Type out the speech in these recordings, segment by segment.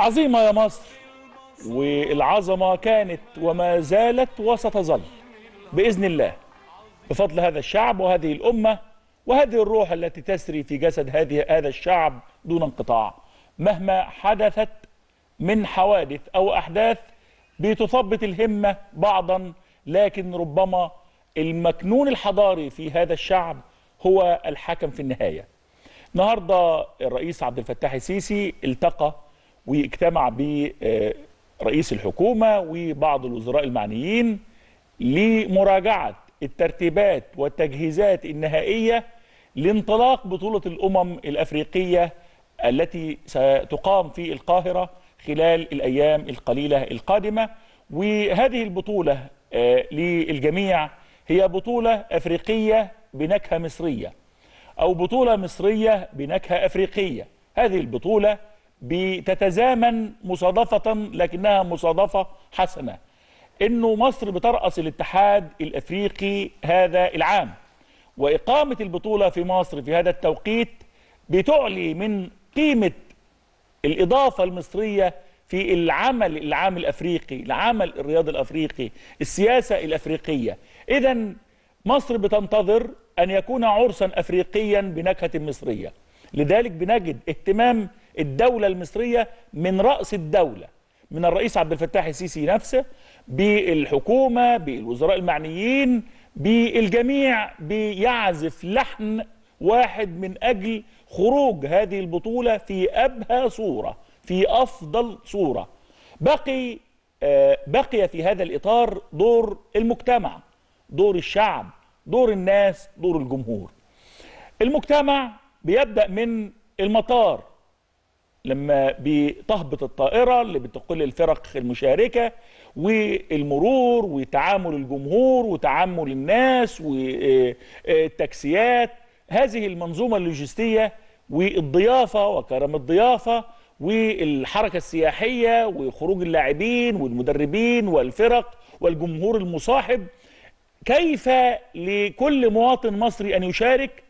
عظيمة يا مصر والعظمة كانت وما زالت وستظل بإذن الله بفضل هذا الشعب وهذه الأمة وهذه الروح التي تسري في جسد هذه هذا الشعب دون انقطاع مهما حدثت من حوادث أو أحداث بتثبط الهمة بعضا لكن ربما المكنون الحضاري في هذا الشعب هو الحكم في النهاية النهاردة الرئيس عبد الفتاح السيسي التقى واجتمع برئيس الحكومة وبعض الوزراء المعنيين لمراجعة الترتيبات والتجهيزات النهائية لانطلاق بطولة الأمم الأفريقية التي ستقام في القاهرة خلال الأيام القليلة القادمة وهذه البطولة آه، للجميع هي بطولة أفريقية بنكهة مصرية أو بطولة مصرية بنكهة أفريقية هذه البطولة بتتزامن مصادفة لكنها مصادفة حسنة انه مصر بترأس الاتحاد الافريقي هذا العام واقامة البطولة في مصر في هذا التوقيت بتعلي من قيمة الاضافة المصرية في العمل العام الافريقي العمل الرياضي الافريقي السياسة الافريقية اذا مصر بتنتظر ان يكون عرسا افريقيا بنكهة مصرية لذلك بنجد اهتمام الدولة المصرية من رأس الدولة من الرئيس عبد الفتاح السيسي نفسه بالحكومة بالوزراء المعنيين بالجميع بيعزف لحن واحد من أجل خروج هذه البطولة في أبهى صورة في أفضل صورة بقي آه، بقي في هذا الإطار دور المجتمع دور الشعب دور الناس دور الجمهور المجتمع بيبدأ من المطار لما بتهبط الطائرة اللي بتقل الفرق المشاركة والمرور وتعامل الجمهور وتعامل الناس والتاكسيات آه، آه، هذه المنظومة اللوجستية والضيافة وكرم الضيافة والحركة السياحية وخروج اللاعبين والمدربين والفرق والجمهور المصاحب كيف لكل مواطن مصري أن يشارك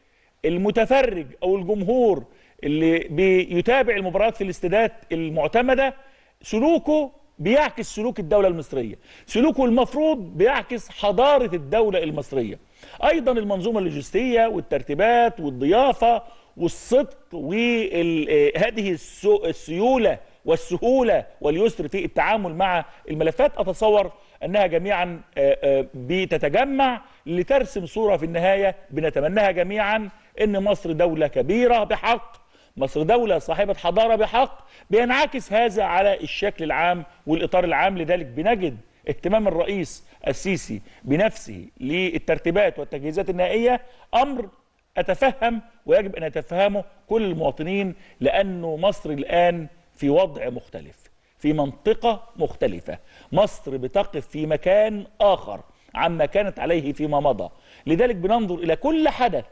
المتفرج أو الجمهور اللي بيتابع المباريات في الاستادات المعتمده سلوكه بيعكس سلوك الدوله المصريه سلوكه المفروض بيعكس حضاره الدوله المصريه ايضا المنظومه اللوجستيه والترتيبات والضيافه والصدق وهذه السيوله والسهوله واليسر في التعامل مع الملفات اتصور انها جميعا آه، آه، بتتجمع لترسم صوره في النهايه بنتمناها جميعا ان مصر دوله كبيره بحق مصر دولة صاحبة حضارة بحق بينعكس هذا على الشكل العام والإطار العام لذلك بنجد اهتمام الرئيس السيسي بنفسه للترتيبات والتجهيزات النهائية أمر أتفهم ويجب أن يتفهمه كل المواطنين لأنه مصر الآن في وضع مختلف في منطقة مختلفة مصر بتقف في مكان آخر عما كانت عليه فيما مضى لذلك بننظر إلى كل حدث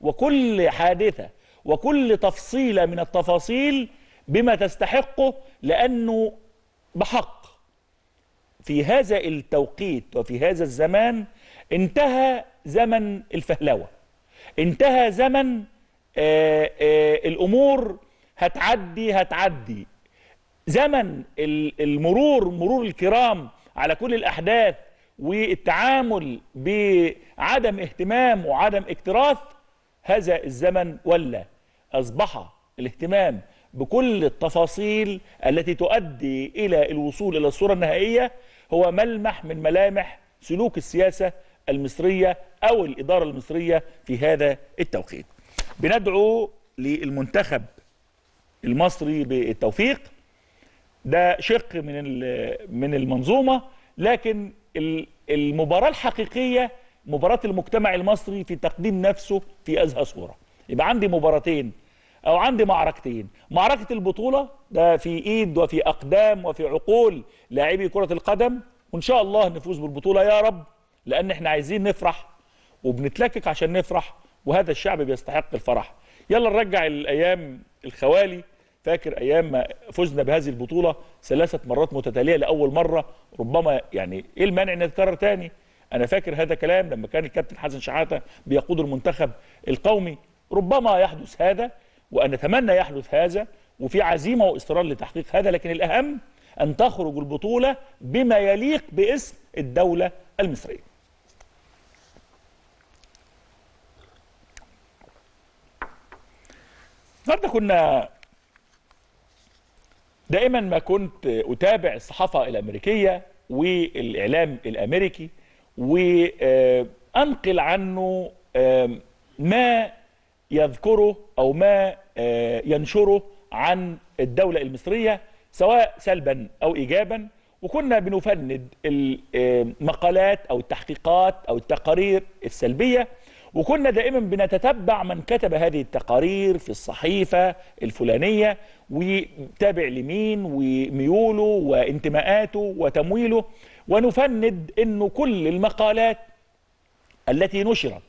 وكل حادثة وكل تفصيلة من التفاصيل بما تستحقه لأنه بحق في هذا التوقيت وفي هذا الزمان انتهى زمن الفهلوة انتهى زمن آآ آه، آآ آه، الأمور هتعدي هتعدي زمن المرور مرور الكرام على كل الأحداث والتعامل بعدم اهتمام وعدم اكتراث هذا الزمن ولا أصبح الاهتمام بكل التفاصيل التي تؤدي إلى الوصول إلى الصورة النهائية هو ملمح من ملامح سلوك السياسة المصرية أو الإدارة المصرية في هذا التوقيت بندعو للمنتخب المصري بالتوفيق ده شق من من المنظومه لكن المباراه الحقيقيه مباراه المجتمع المصري في تقديم نفسه في ازهى صوره يبقى عندي مباراتين أو عندي معركتين معركة البطولة ده في إيد وفي أقدام وفي عقول لاعبي كرة القدم وإن شاء الله نفوز بالبطولة يا رب لأن إحنا عايزين نفرح وبنتلكك عشان نفرح وهذا الشعب بيستحق الفرح يلا نرجع الأيام الخوالي فاكر أيام ما فزنا بهذه البطولة ثلاثة مرات متتالية لأول مرة ربما يعني إيه المانع إنها تتكرر تاني أنا فاكر هذا كلام لما كان الكابتن حسن شحاتة بيقود المنتخب القومي ربما يحدث هذا ونتمنى يحدث هذا وفي عزيمة وإصرار لتحقيق هذا لكن الأهم أن تخرج البطولة بما يليق باسم الدولة المصرية النهارده كنا دائما ما كنت أتابع الصحافة الأمريكية والإعلام الأمريكي وأنقل عنه ما يذكره أو ما آه، ينشره عن الدولة المصرية سواء سلبا أو إيجابا وكنا بنفند المقالات آه، أو التحقيقات أو التقارير السلبية وكنا دائما بنتتبع من كتب هذه التقارير في الصحيفة الفلانية وتابع لمين وميوله وانتماءاته وتمويله ونفند أنه كل المقالات التي نشرت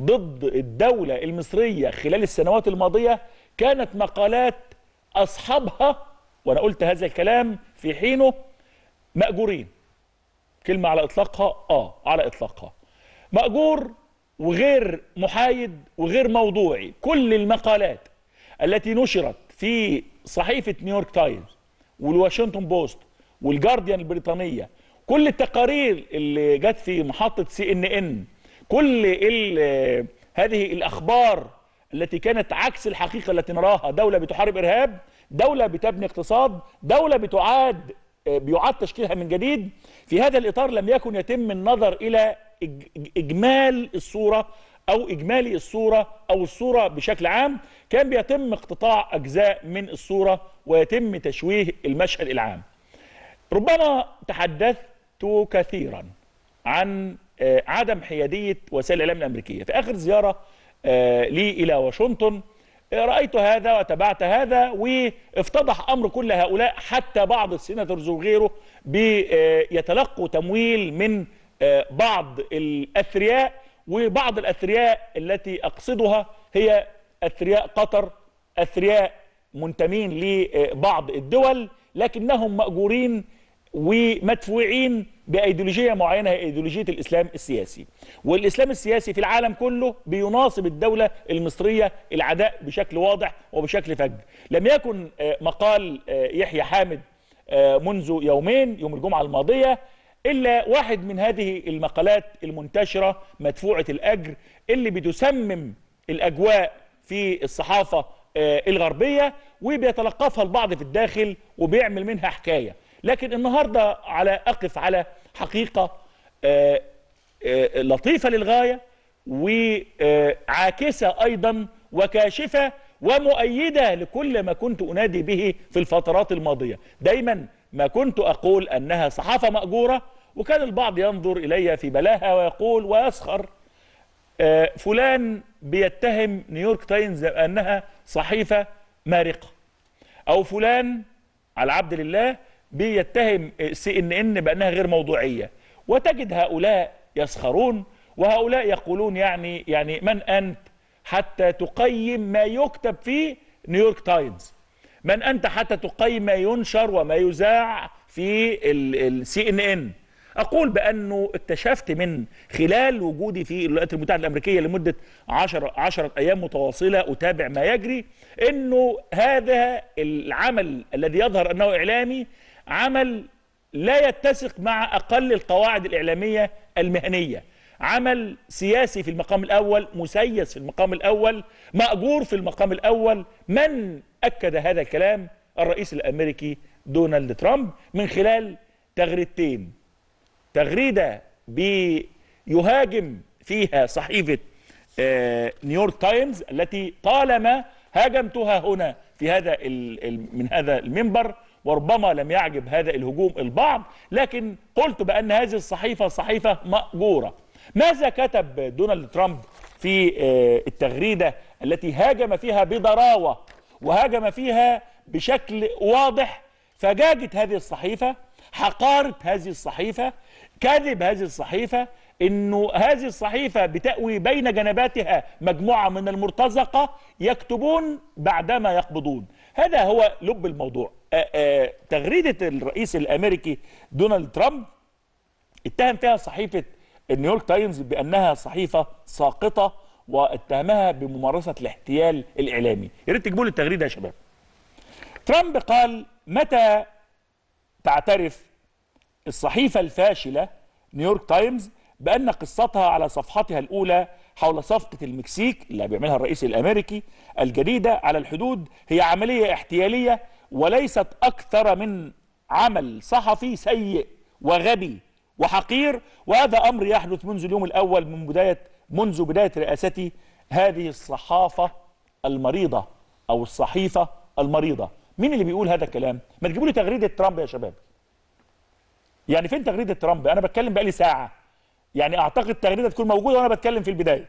ضد الدولة المصرية خلال السنوات الماضية كانت مقالات أصحابها وأنا قلت هذا الكلام في حينه مأجورين كلمة على إطلاقها آه على إطلاقها مأجور وغير محايد وغير موضوعي كل المقالات التي نشرت في صحيفة نيويورك تايمز والواشنطن بوست والجارديان البريطانية كل التقارير اللي جت في محطة سي ان ان كل هذه الأخبار التي كانت عكس الحقيقة التي نراها دولة بتحارب إرهاب دولة بتبني اقتصاد دولة بتعاد بيعاد تشكيلها من جديد في هذا الإطار لم يكن يتم النظر إلى إجمال الصورة أو إجمالي الصورة أو الصورة بشكل عام كان بيتم اقتطاع أجزاء من الصورة ويتم تشويه المشهد العام ربما تحدثت كثيرا عن آه، عدم حياديه وسائل الاعلام الامريكيه في اخر زياره آه، لي الى واشنطن آه، رايت هذا وتابعت هذا وافتضح امر كل هؤلاء حتى بعض السيناتورز وغيره بيتلقوا تمويل من بعض الاثرياء وبعض الاثرياء التي اقصدها هي اثرياء قطر اثرياء منتمين لبعض الدول لكنهم ماجورين ومدفوعين بايديولوجيه معينه هي ايديولوجيه الاسلام السياسي والاسلام السياسي في العالم كله بيناصب الدوله المصريه العداء بشكل واضح وبشكل فج لم يكن آه، مقال آه، يحيى حامد آه، منذ يومين يوم الجمعه الماضيه الا واحد من هذه المقالات المنتشره مدفوعه الاجر اللي بتسمم الاجواء في الصحافه الغربيه وبيتلقفها البعض في الداخل وبيعمل منها حكايه لكن النهاردة على أقف على حقيقة آه، آه، لطيفة للغاية وعاكسة أيضا وكاشفة ومؤيدة لكل ما كنت أنادي به في الفترات الماضية دايما ما كنت أقول أنها صحافة مأجورة وكان البعض ينظر إلي في بلاها ويقول ويسخر آه، فلان بيتهم نيويورك تايمز أنها صحيفة مارقة أو فلان على عبد الله بيتهم سي ان ان بانها غير موضوعيه وتجد هؤلاء يسخرون وهؤلاء يقولون يعني يعني من انت حتى تقيم ما يكتب في نيويورك تايمز من انت حتى تقيم ما ينشر وما يذاع في السي ان ان اقول بانه اكتشفت من خلال وجودي في الولايات المتحده الامريكيه لمده 10 10 ايام متواصله اتابع ما يجري انه هذا العمل الذي يظهر انه اعلامي عمل لا يتسق مع أقل القواعد الإعلامية المهنية عمل سياسي في المقام الأول مسيس في المقام الأول مأجور في المقام الأول من أكد هذا الكلام الرئيس الأمريكي دونالد ترامب من خلال تغريدتين تغريدة بيهاجم فيها صحيفة آه، نيويورك تايمز التي طالما هاجمتها هنا في هذا من هذا المنبر وربما لم يعجب هذا الهجوم البعض لكن قلت بأن هذه الصحيفة صحيفة مأجورة ماذا كتب دونالد ترامب في آه، التغريدة التي هاجم فيها بضراوة وهاجم فيها بشكل واضح فجاجة هذه الصحيفة حقارة هذه الصحيفة كذب هذه الصحيفة انه هذه الصحيفة بتأوي بين جنباتها مجموعة من المرتزقة يكتبون بعدما يقبضون هذا هو لب الموضوع آه، آه، تغريده الرئيس الامريكي دونالد ترامب اتهم فيها صحيفه نيويورك تايمز بانها صحيفه ساقطه واتهمها بممارسه الاحتيال الاعلامي يا ريت تجيبوا لي التغريده يا شباب ترامب قال متى تعترف الصحيفه الفاشله نيويورك تايمز بان قصتها على صفحتها الاولى حول صفقه المكسيك اللي بيعملها الرئيس الامريكي الجديده على الحدود هي عمليه احتياليه وليست أكثر من عمل صحفي سيء وغبي وحقير وهذا أمر يحدث منذ اليوم الأول من بداية منذ بداية رئاستي هذه الصحافة المريضة أو الصحيفة المريضة مين اللي بيقول هذا الكلام ما تجيبوا لي تغريدة ترامب يا شباب يعني فين تغريدة ترامب أنا بتكلم بقالي ساعة يعني أعتقد تغريدة تكون موجودة وأنا بتكلم في البداية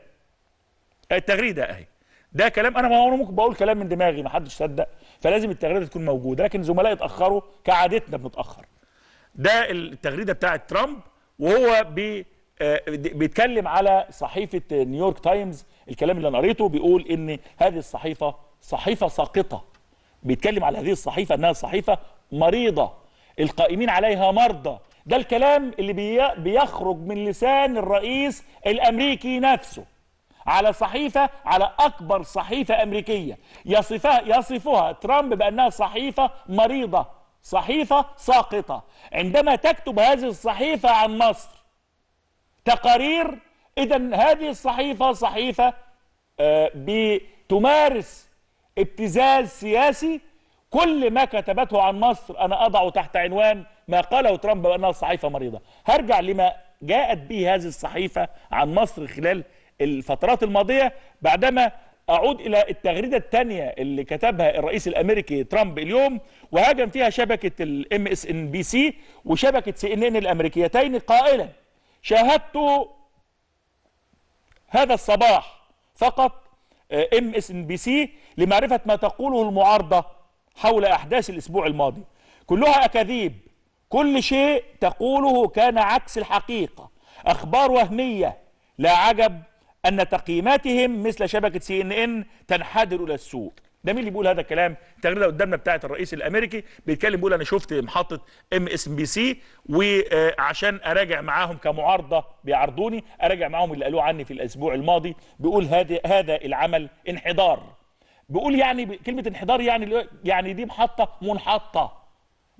التغريدة أهي ده كلام انا ممكن بقول كلام من دماغي ما حدش صدق فلازم التغريده تكون موجوده لكن زملائي اتاخروا كعادتنا بنتاخر ده التغريده بتاعه ترامب وهو آه، بي بيتكلم على صحيفه نيويورك تايمز الكلام اللي انا قريته بيقول ان هذه الصحيفه صحيفه ساقطه بيتكلم على هذه الصحيفه انها صحيفه مريضه القائمين عليها مرضى ده الكلام اللي بيخرج من لسان الرئيس الامريكي نفسه على صحيفة على أكبر صحيفة أمريكية يصفها, يصفها ترامب بأنها صحيفة مريضة صحيفة ساقطة عندما تكتب هذه الصحيفة عن مصر تقارير إذا هذه الصحيفة صحيفة آه، بتمارس ابتزاز سياسي كل ما كتبته عن مصر أنا أضعه تحت عنوان ما قاله ترامب بأنها صحيفة مريضة هرجع لما جاءت به هذه الصحيفة عن مصر خلال الفترات الماضيه بعدما اعود الى التغريده الثانيه اللي كتبها الرئيس الامريكي ترامب اليوم وهاجم فيها شبكه الام اس ان بي سي وشبكه سي ان ان الامريكيتين قائلا شاهدت هذا الصباح فقط ام اس ان بي سي لمعرفه ما تقوله المعارضه حول احداث الاسبوع الماضي كلها اكاذيب كل شيء تقوله كان عكس الحقيقه اخبار وهميه لا عجب أن تقييماتهم مثل شبكة سي إن إن تنحدر إلى السوق ده مين اللي بيقول هذا الكلام التغريده قدامنا بتاعه الرئيس الامريكي بيتكلم بيقول انا شفت محطه ام اس بي سي وعشان اراجع معاهم كمعارضه بيعرضوني اراجع معاهم اللي قالوه عني في الاسبوع الماضي بيقول هذا هذا العمل انحدار بيقول يعني كلمه انحدار يعني يعني دي محطه منحطه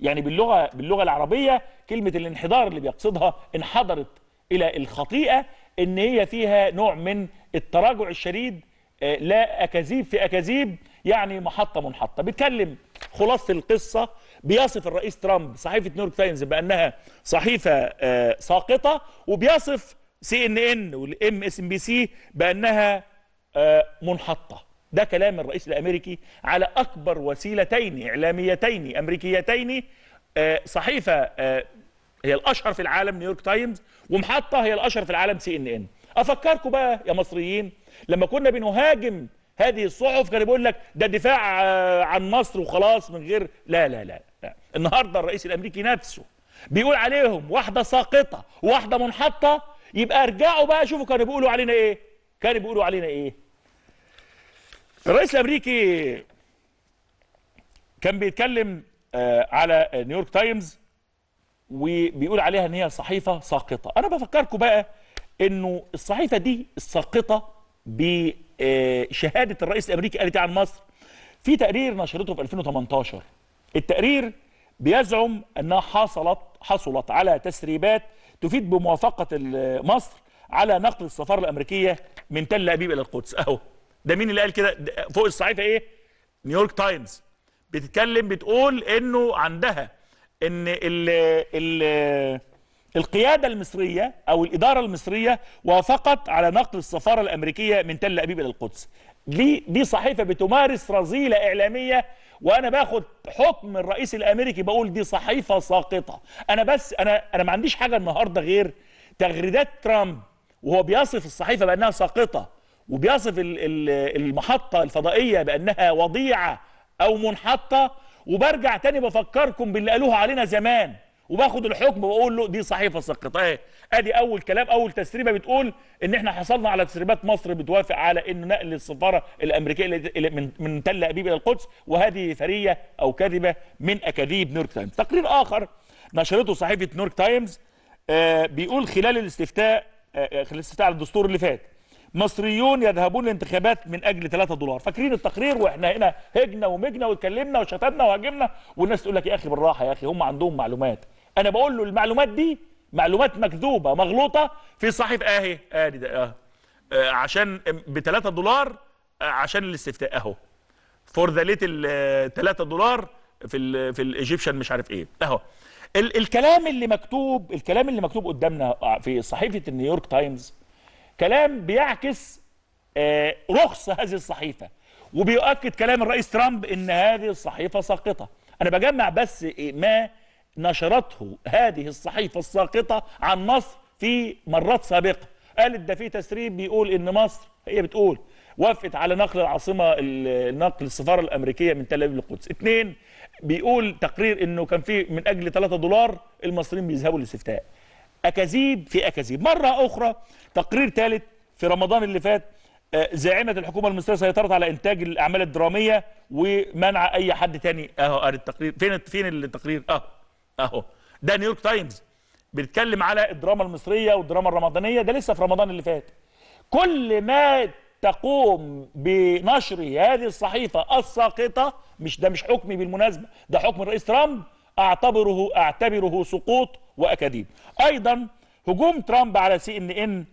يعني باللغه باللغه العربيه كلمه الانحدار اللي بيقصدها انحدرت الى الخطيئه ان هي فيها نوع من التراجع الشديد آه، لا اكاذيب في اكاذيب يعني محطه منحطه بيتكلم خلاصه القصه بيصف الرئيس ترامب صحيفه نيويورك تايمز بانها صحيفه آه، ساقطه وبيصف سي ان ان والام اس ام بي سي بانها آه، منحطه ده كلام الرئيس الامريكي على اكبر وسيلتين اعلاميتين امريكيتين صحيفه هي الاشهر في العالم نيويورك تايمز ومحطه هي الاشهر في العالم سي ان ان افكركم بقى يا مصريين لما كنا بنهاجم هذه الصحف كان بيقول لك ده دفاع آه، عن مصر وخلاص من غير لا لا لا, لا. النهارده الرئيس الامريكي نفسه بيقول عليهم واحده ساقطه واحده منحطه يبقى ارجعوا بقى شوفوا كانوا بيقولوا علينا ايه كانوا بيقولوا علينا ايه الرئيس الامريكي كان بيتكلم آه، على نيويورك تايمز وبيقول عليها ان هي صحيفه ساقطه انا بفكركم بقى انه الصحيفه دي الساقطه بشهاده الرئيس الامريكي قالت إيه عن مصر في تقرير نشرته في 2018 التقرير بيزعم انها حصلت حصلت على تسريبات تفيد بموافقه مصر على نقل السفاره الامريكيه من تل ابيب الى القدس اهو ده مين اللي قال كده فوق الصحيفه ايه نيويورك تايمز بتتكلم بتقول انه عندها ان ال ال القياده المصريه او الاداره المصريه وافقت على نقل السفاره الامريكيه من تل ابيب الى القدس دي دي صحيفه بتمارس رذيله اعلاميه وانا باخد حكم الرئيس الامريكي بقول دي صحيفه ساقطه انا بس انا انا ما عنديش حاجه النهارده غير تغريدات ترامب وهو بيصف الصحيفه بانها ساقطه وبيصف المحطه الفضائيه بانها وضيعه او منحطه وبرجع تاني بفكركم باللي قالوه علينا زمان وباخد الحكم وبقول له دي صحيفه سقط اهي ادي اول كلام اول تسريبه بتقول ان احنا حصلنا على تسريبات مصر بتوافق على انه نقل السفاره الامريكيه من من تل ابيب الى القدس وهذه ثريه او كذبه من اكاذيب نيويورك تايمز تقرير اخر نشرته صحيفه نيويورك تايمز آه بيقول خلال الاستفتاء آه خلال آه، الاستفتاء على الدستور اللي فات مصريون يذهبون للانتخابات من اجل 3 دولار فاكرين التقرير واحنا هنا هجنا ومجنا واتكلمنا وشتمنا وهاجمنا والناس تقول لك يا اخي بالراحه يا اخي هم عندهم معلومات انا بقول له المعلومات دي معلومات مكذوبه مغلوطه في صحيفه آه، اهي ادي ده آه،, آه،, اه عشان ب 3 دولار عشان الاستفتاء اهو فور ذا ليتل 3 دولار في الـ في الايجيبشن مش عارف ايه اهو ال الكلام اللي مكتوب الكلام اللي مكتوب قدامنا في صحيفه النيويورك تايمز كلام بيعكس آه، رخص هذه الصحيفة وبيؤكد كلام الرئيس ترامب ان هذه الصحيفة ساقطة انا بجمع بس ما نشرته هذه الصحيفة الساقطة عن مصر في مرات سابقة قالت ده في تسريب بيقول ان مصر هي بتقول وافقت على نقل العاصمة نقل السفارة الأمريكية من تل أبيب للقدس اثنين بيقول تقرير انه كان في من اجل 3 دولار المصريين بيذهبوا للاستفتاء أكاذيب في أكاذيب مرة أخرى تقرير ثالث في رمضان اللي فات آه، زاعمة الحكومة المصرية سيطرت على إنتاج الأعمال الدرامية ومنع أي حد تاني أهو قال التقرير فين فين التقرير أهو أهو ده نيويورك تايمز بيتكلم على الدراما المصرية والدراما الرمضانية ده لسه في رمضان اللي فات كل ما تقوم بنشر هذه الصحيفة الساقطة مش ده مش حكمي بالمناسبة ده حكم الرئيس ترامب أعتبره أعتبره سقوط واكاذيب ايضا هجوم ترامب على سي ان ان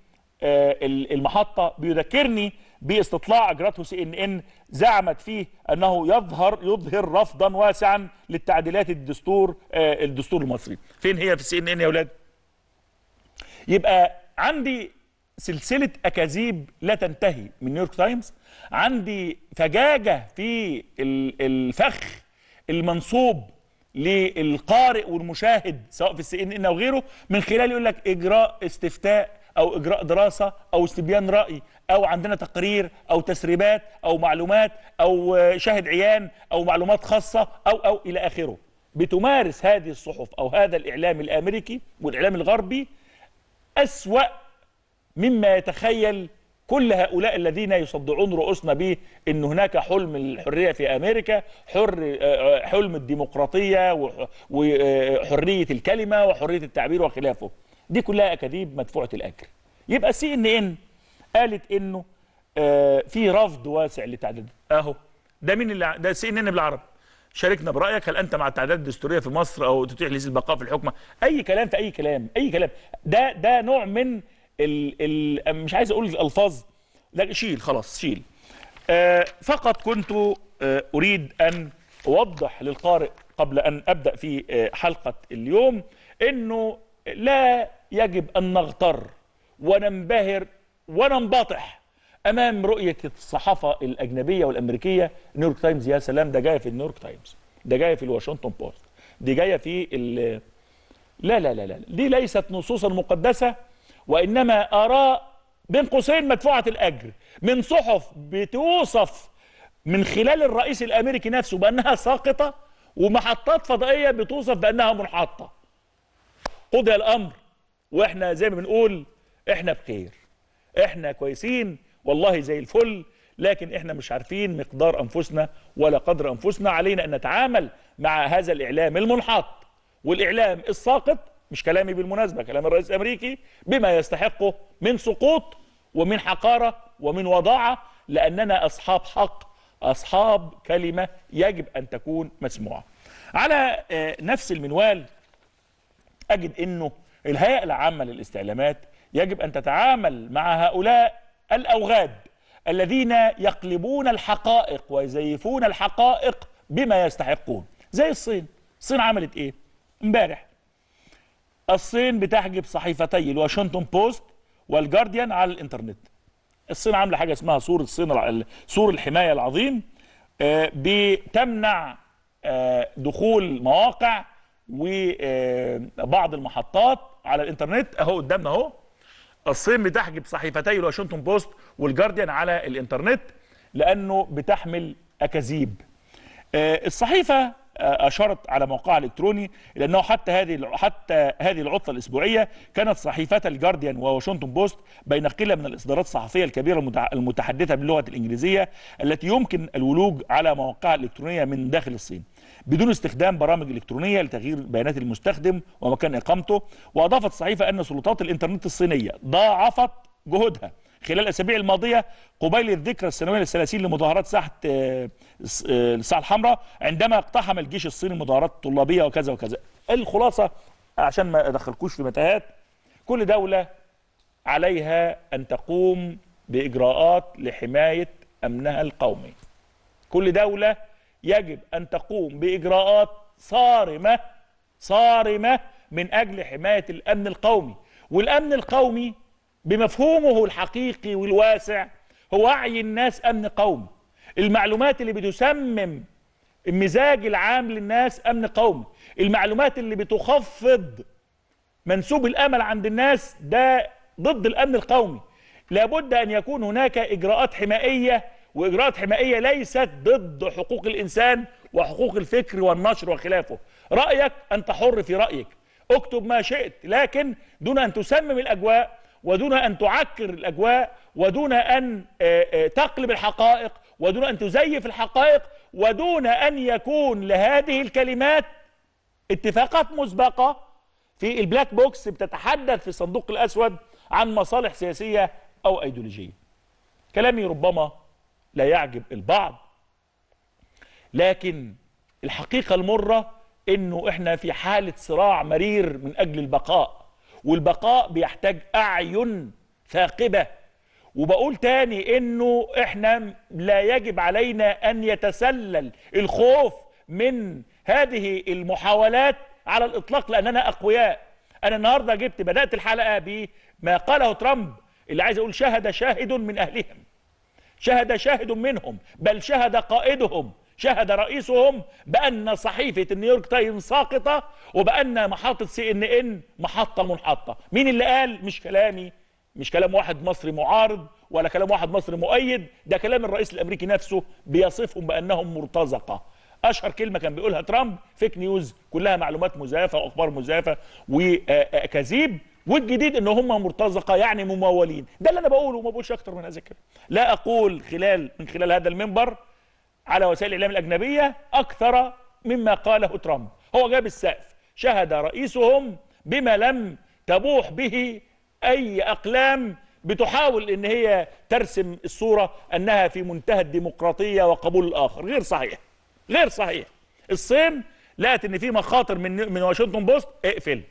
آه، المحطه بيذكرني باستطلاع اجرته سي ان ان زعمت فيه انه يظهر يظهر رفضا واسعا للتعديلات الدستور آه، الدستور المصري فين هي في سي ان ان يا اولاد يبقى عندي سلسله اكاذيب لا تنتهي من نيويورك تايمز عندي فجاجه في الفخ المنصوب للقارئ والمشاهد سواء في السي ان ان او غيره من خلال يقول لك اجراء استفتاء او اجراء دراسه او استبيان راي او عندنا تقرير او تسريبات او معلومات او شاهد عيان او معلومات خاصه او او الى اخره بتمارس هذه الصحف او هذا الاعلام الامريكي والاعلام الغربي اسوا مما يتخيل كل هؤلاء الذين يصدعون رؤوسنا به ان هناك حلم الحريه في امريكا حر آه، حلم الديمقراطيه وحريه آه، الكلمه وحريه التعبير وخلافه دي كلها اكاذيب مدفوعه الاجر يبقى سي ان ان قالت انه آه، في رفض واسع للتعديل اهو ده مين اللي ده سي ان ان بالعربي شاركنا برايك هل انت مع التعديلات الدستوريه في مصر او تتيح لي البقاء في الحكم اي كلام في اي كلام اي كلام ده ده نوع من ال ال مش عايز اقول الالفاظ لا شيل خلاص شيل آه فقط كنت آه اريد ان اوضح للقارئ قبل ان ابدا في آه حلقه اليوم انه لا يجب ان نغتر وننبهر وننبطح امام رؤيه الصحافه الاجنبيه والامريكيه نيويورك تايمز يا سلام ده جايه في نيويورك تايمز ده جايه في الواشنطن بوست دي جايه في لا لا لا لا دي ليست نصوصا مقدسه وإنما اراء بين قوسين مدفوعة الأجر من صحف بتوصف من خلال الرئيس الأمريكي نفسه بأنها ساقطة ومحطات فضائية بتوصف بأنها منحطة قضي الأمر وإحنا زي ما بنقول إحنا بخير إحنا كويسين والله زي الفل لكن إحنا مش عارفين مقدار أنفسنا ولا قدر أنفسنا علينا أن نتعامل مع هذا الإعلام المنحط والإعلام الساقط مش كلامي بالمناسبة كلام الرئيس الأمريكي بما يستحقه من سقوط ومن حقارة ومن وضاعة لأننا أصحاب حق أصحاب كلمة يجب أن تكون مسموعة على آه، نفس المنوال أجد أنه الهيئة العامة للاستعلامات يجب أن تتعامل مع هؤلاء الأوغاد الذين يقلبون الحقائق ويزيفون الحقائق بما يستحقون زي الصين الصين عملت ايه امبارح الصين بتحجب صحيفتي الواشنطن بوست والجارديان على الانترنت الصين عامله حاجه اسمها سور الصين سور الحمايه العظيم آه، بتمنع آه، دخول مواقع وبعض آه، المحطات على الانترنت اهو قدامنا اهو الصين بتحجب صحيفتي الواشنطن بوست والجارديان على الانترنت لانه بتحمل اكاذيب الصحيفه آه، اشارت على موقعها الالكتروني لانه حتى هذه حتى هذه العطله الاسبوعيه كانت صحيفتا الجارديان وواشنطن بوست بين قله من الاصدارات الصحفيه الكبيره المتحدثه باللغه الانجليزيه التي يمكن الولوج على مواقعها الالكترونيه من داخل الصين بدون استخدام برامج الكترونيه لتغيير بيانات المستخدم ومكان اقامته واضافت الصحيفه ان سلطات الانترنت الصينيه ضاعفت جهودها خلال الاسابيع الماضيه قبيل الذكرى السنويه ال30 لمظاهرات ساحه آه، آه، الساحه الحمراء عندما اقتحم الجيش الصيني مظاهرات طلابيه وكذا وكذا الخلاصه عشان ما ادخلكوش في متاهات كل دوله عليها ان تقوم باجراءات لحمايه امنها القومي كل دوله يجب ان تقوم باجراءات صارمه صارمه من اجل حمايه الامن القومي والامن القومي بمفهومه الحقيقي والواسع هو وعي الناس أمن قومي المعلومات اللي بتسمم المزاج العام للناس أمن قومي المعلومات اللي بتخفض منسوب الأمل عند الناس ده ضد الأمن القومي لابد أن يكون هناك إجراءات حمائية وإجراءات حمائية ليست ضد حقوق الإنسان وحقوق الفكر والنشر وخلافه رأيك أنت حر في رأيك اكتب ما شئت لكن دون أن تسمم الأجواء ودون أن تعكر الأجواء ودون أن آه، آه، تقلب الحقائق ودون أن تزيف الحقائق ودون أن يكون لهذه الكلمات اتفاقات مسبقة في البلاك بوكس بتتحدث في الصندوق الأسود عن مصالح سياسية أو أيديولوجية كلامي ربما لا يعجب البعض لكن الحقيقة المرة انه احنا في حالة صراع مرير من اجل البقاء والبقاء بيحتاج أعين ثاقبة وبقول تاني انه احنا لا يجب علينا ان يتسلل الخوف من هذه المحاولات على الاطلاق لاننا اقوياء انا النهارده جبت بدات الحلقه بما قاله ترامب اللي عايز اقول شهد شاهد من اهلهم شهد شاهد منهم بل شهد قائدهم شهد رئيسهم بأن صحيفة نيويورك تايم ساقطة وبأن محطة سي ان ان محطة منحطة مين اللي قال مش كلامي مش كلام واحد مصري معارض ولا كلام واحد مصري مؤيد ده كلام الرئيس الأمريكي نفسه بيصفهم بأنهم مرتزقة اشهر كلمه كان بيقولها ترامب فيك نيوز كلها معلومات مزيفه واخبار مزيفه وكذيب والجديد ان هم مرتزقه يعني ممولين ده اللي انا بقوله وما بقولش اكتر من هذا الكلام لا اقول خلال من خلال هذا المنبر على وسائل الإعلام الأجنبية أكثر مما قاله ترامب هو جاب السقف شهد رئيسهم بما لم تبوح به أي أقلام بتحاول ان هي ترسم الصوره انها في منتهى الديمقراطيه وقبول الاخر غير صحيح غير صحيح الصين لقت ان في مخاطر من من واشنطن بوست اقفل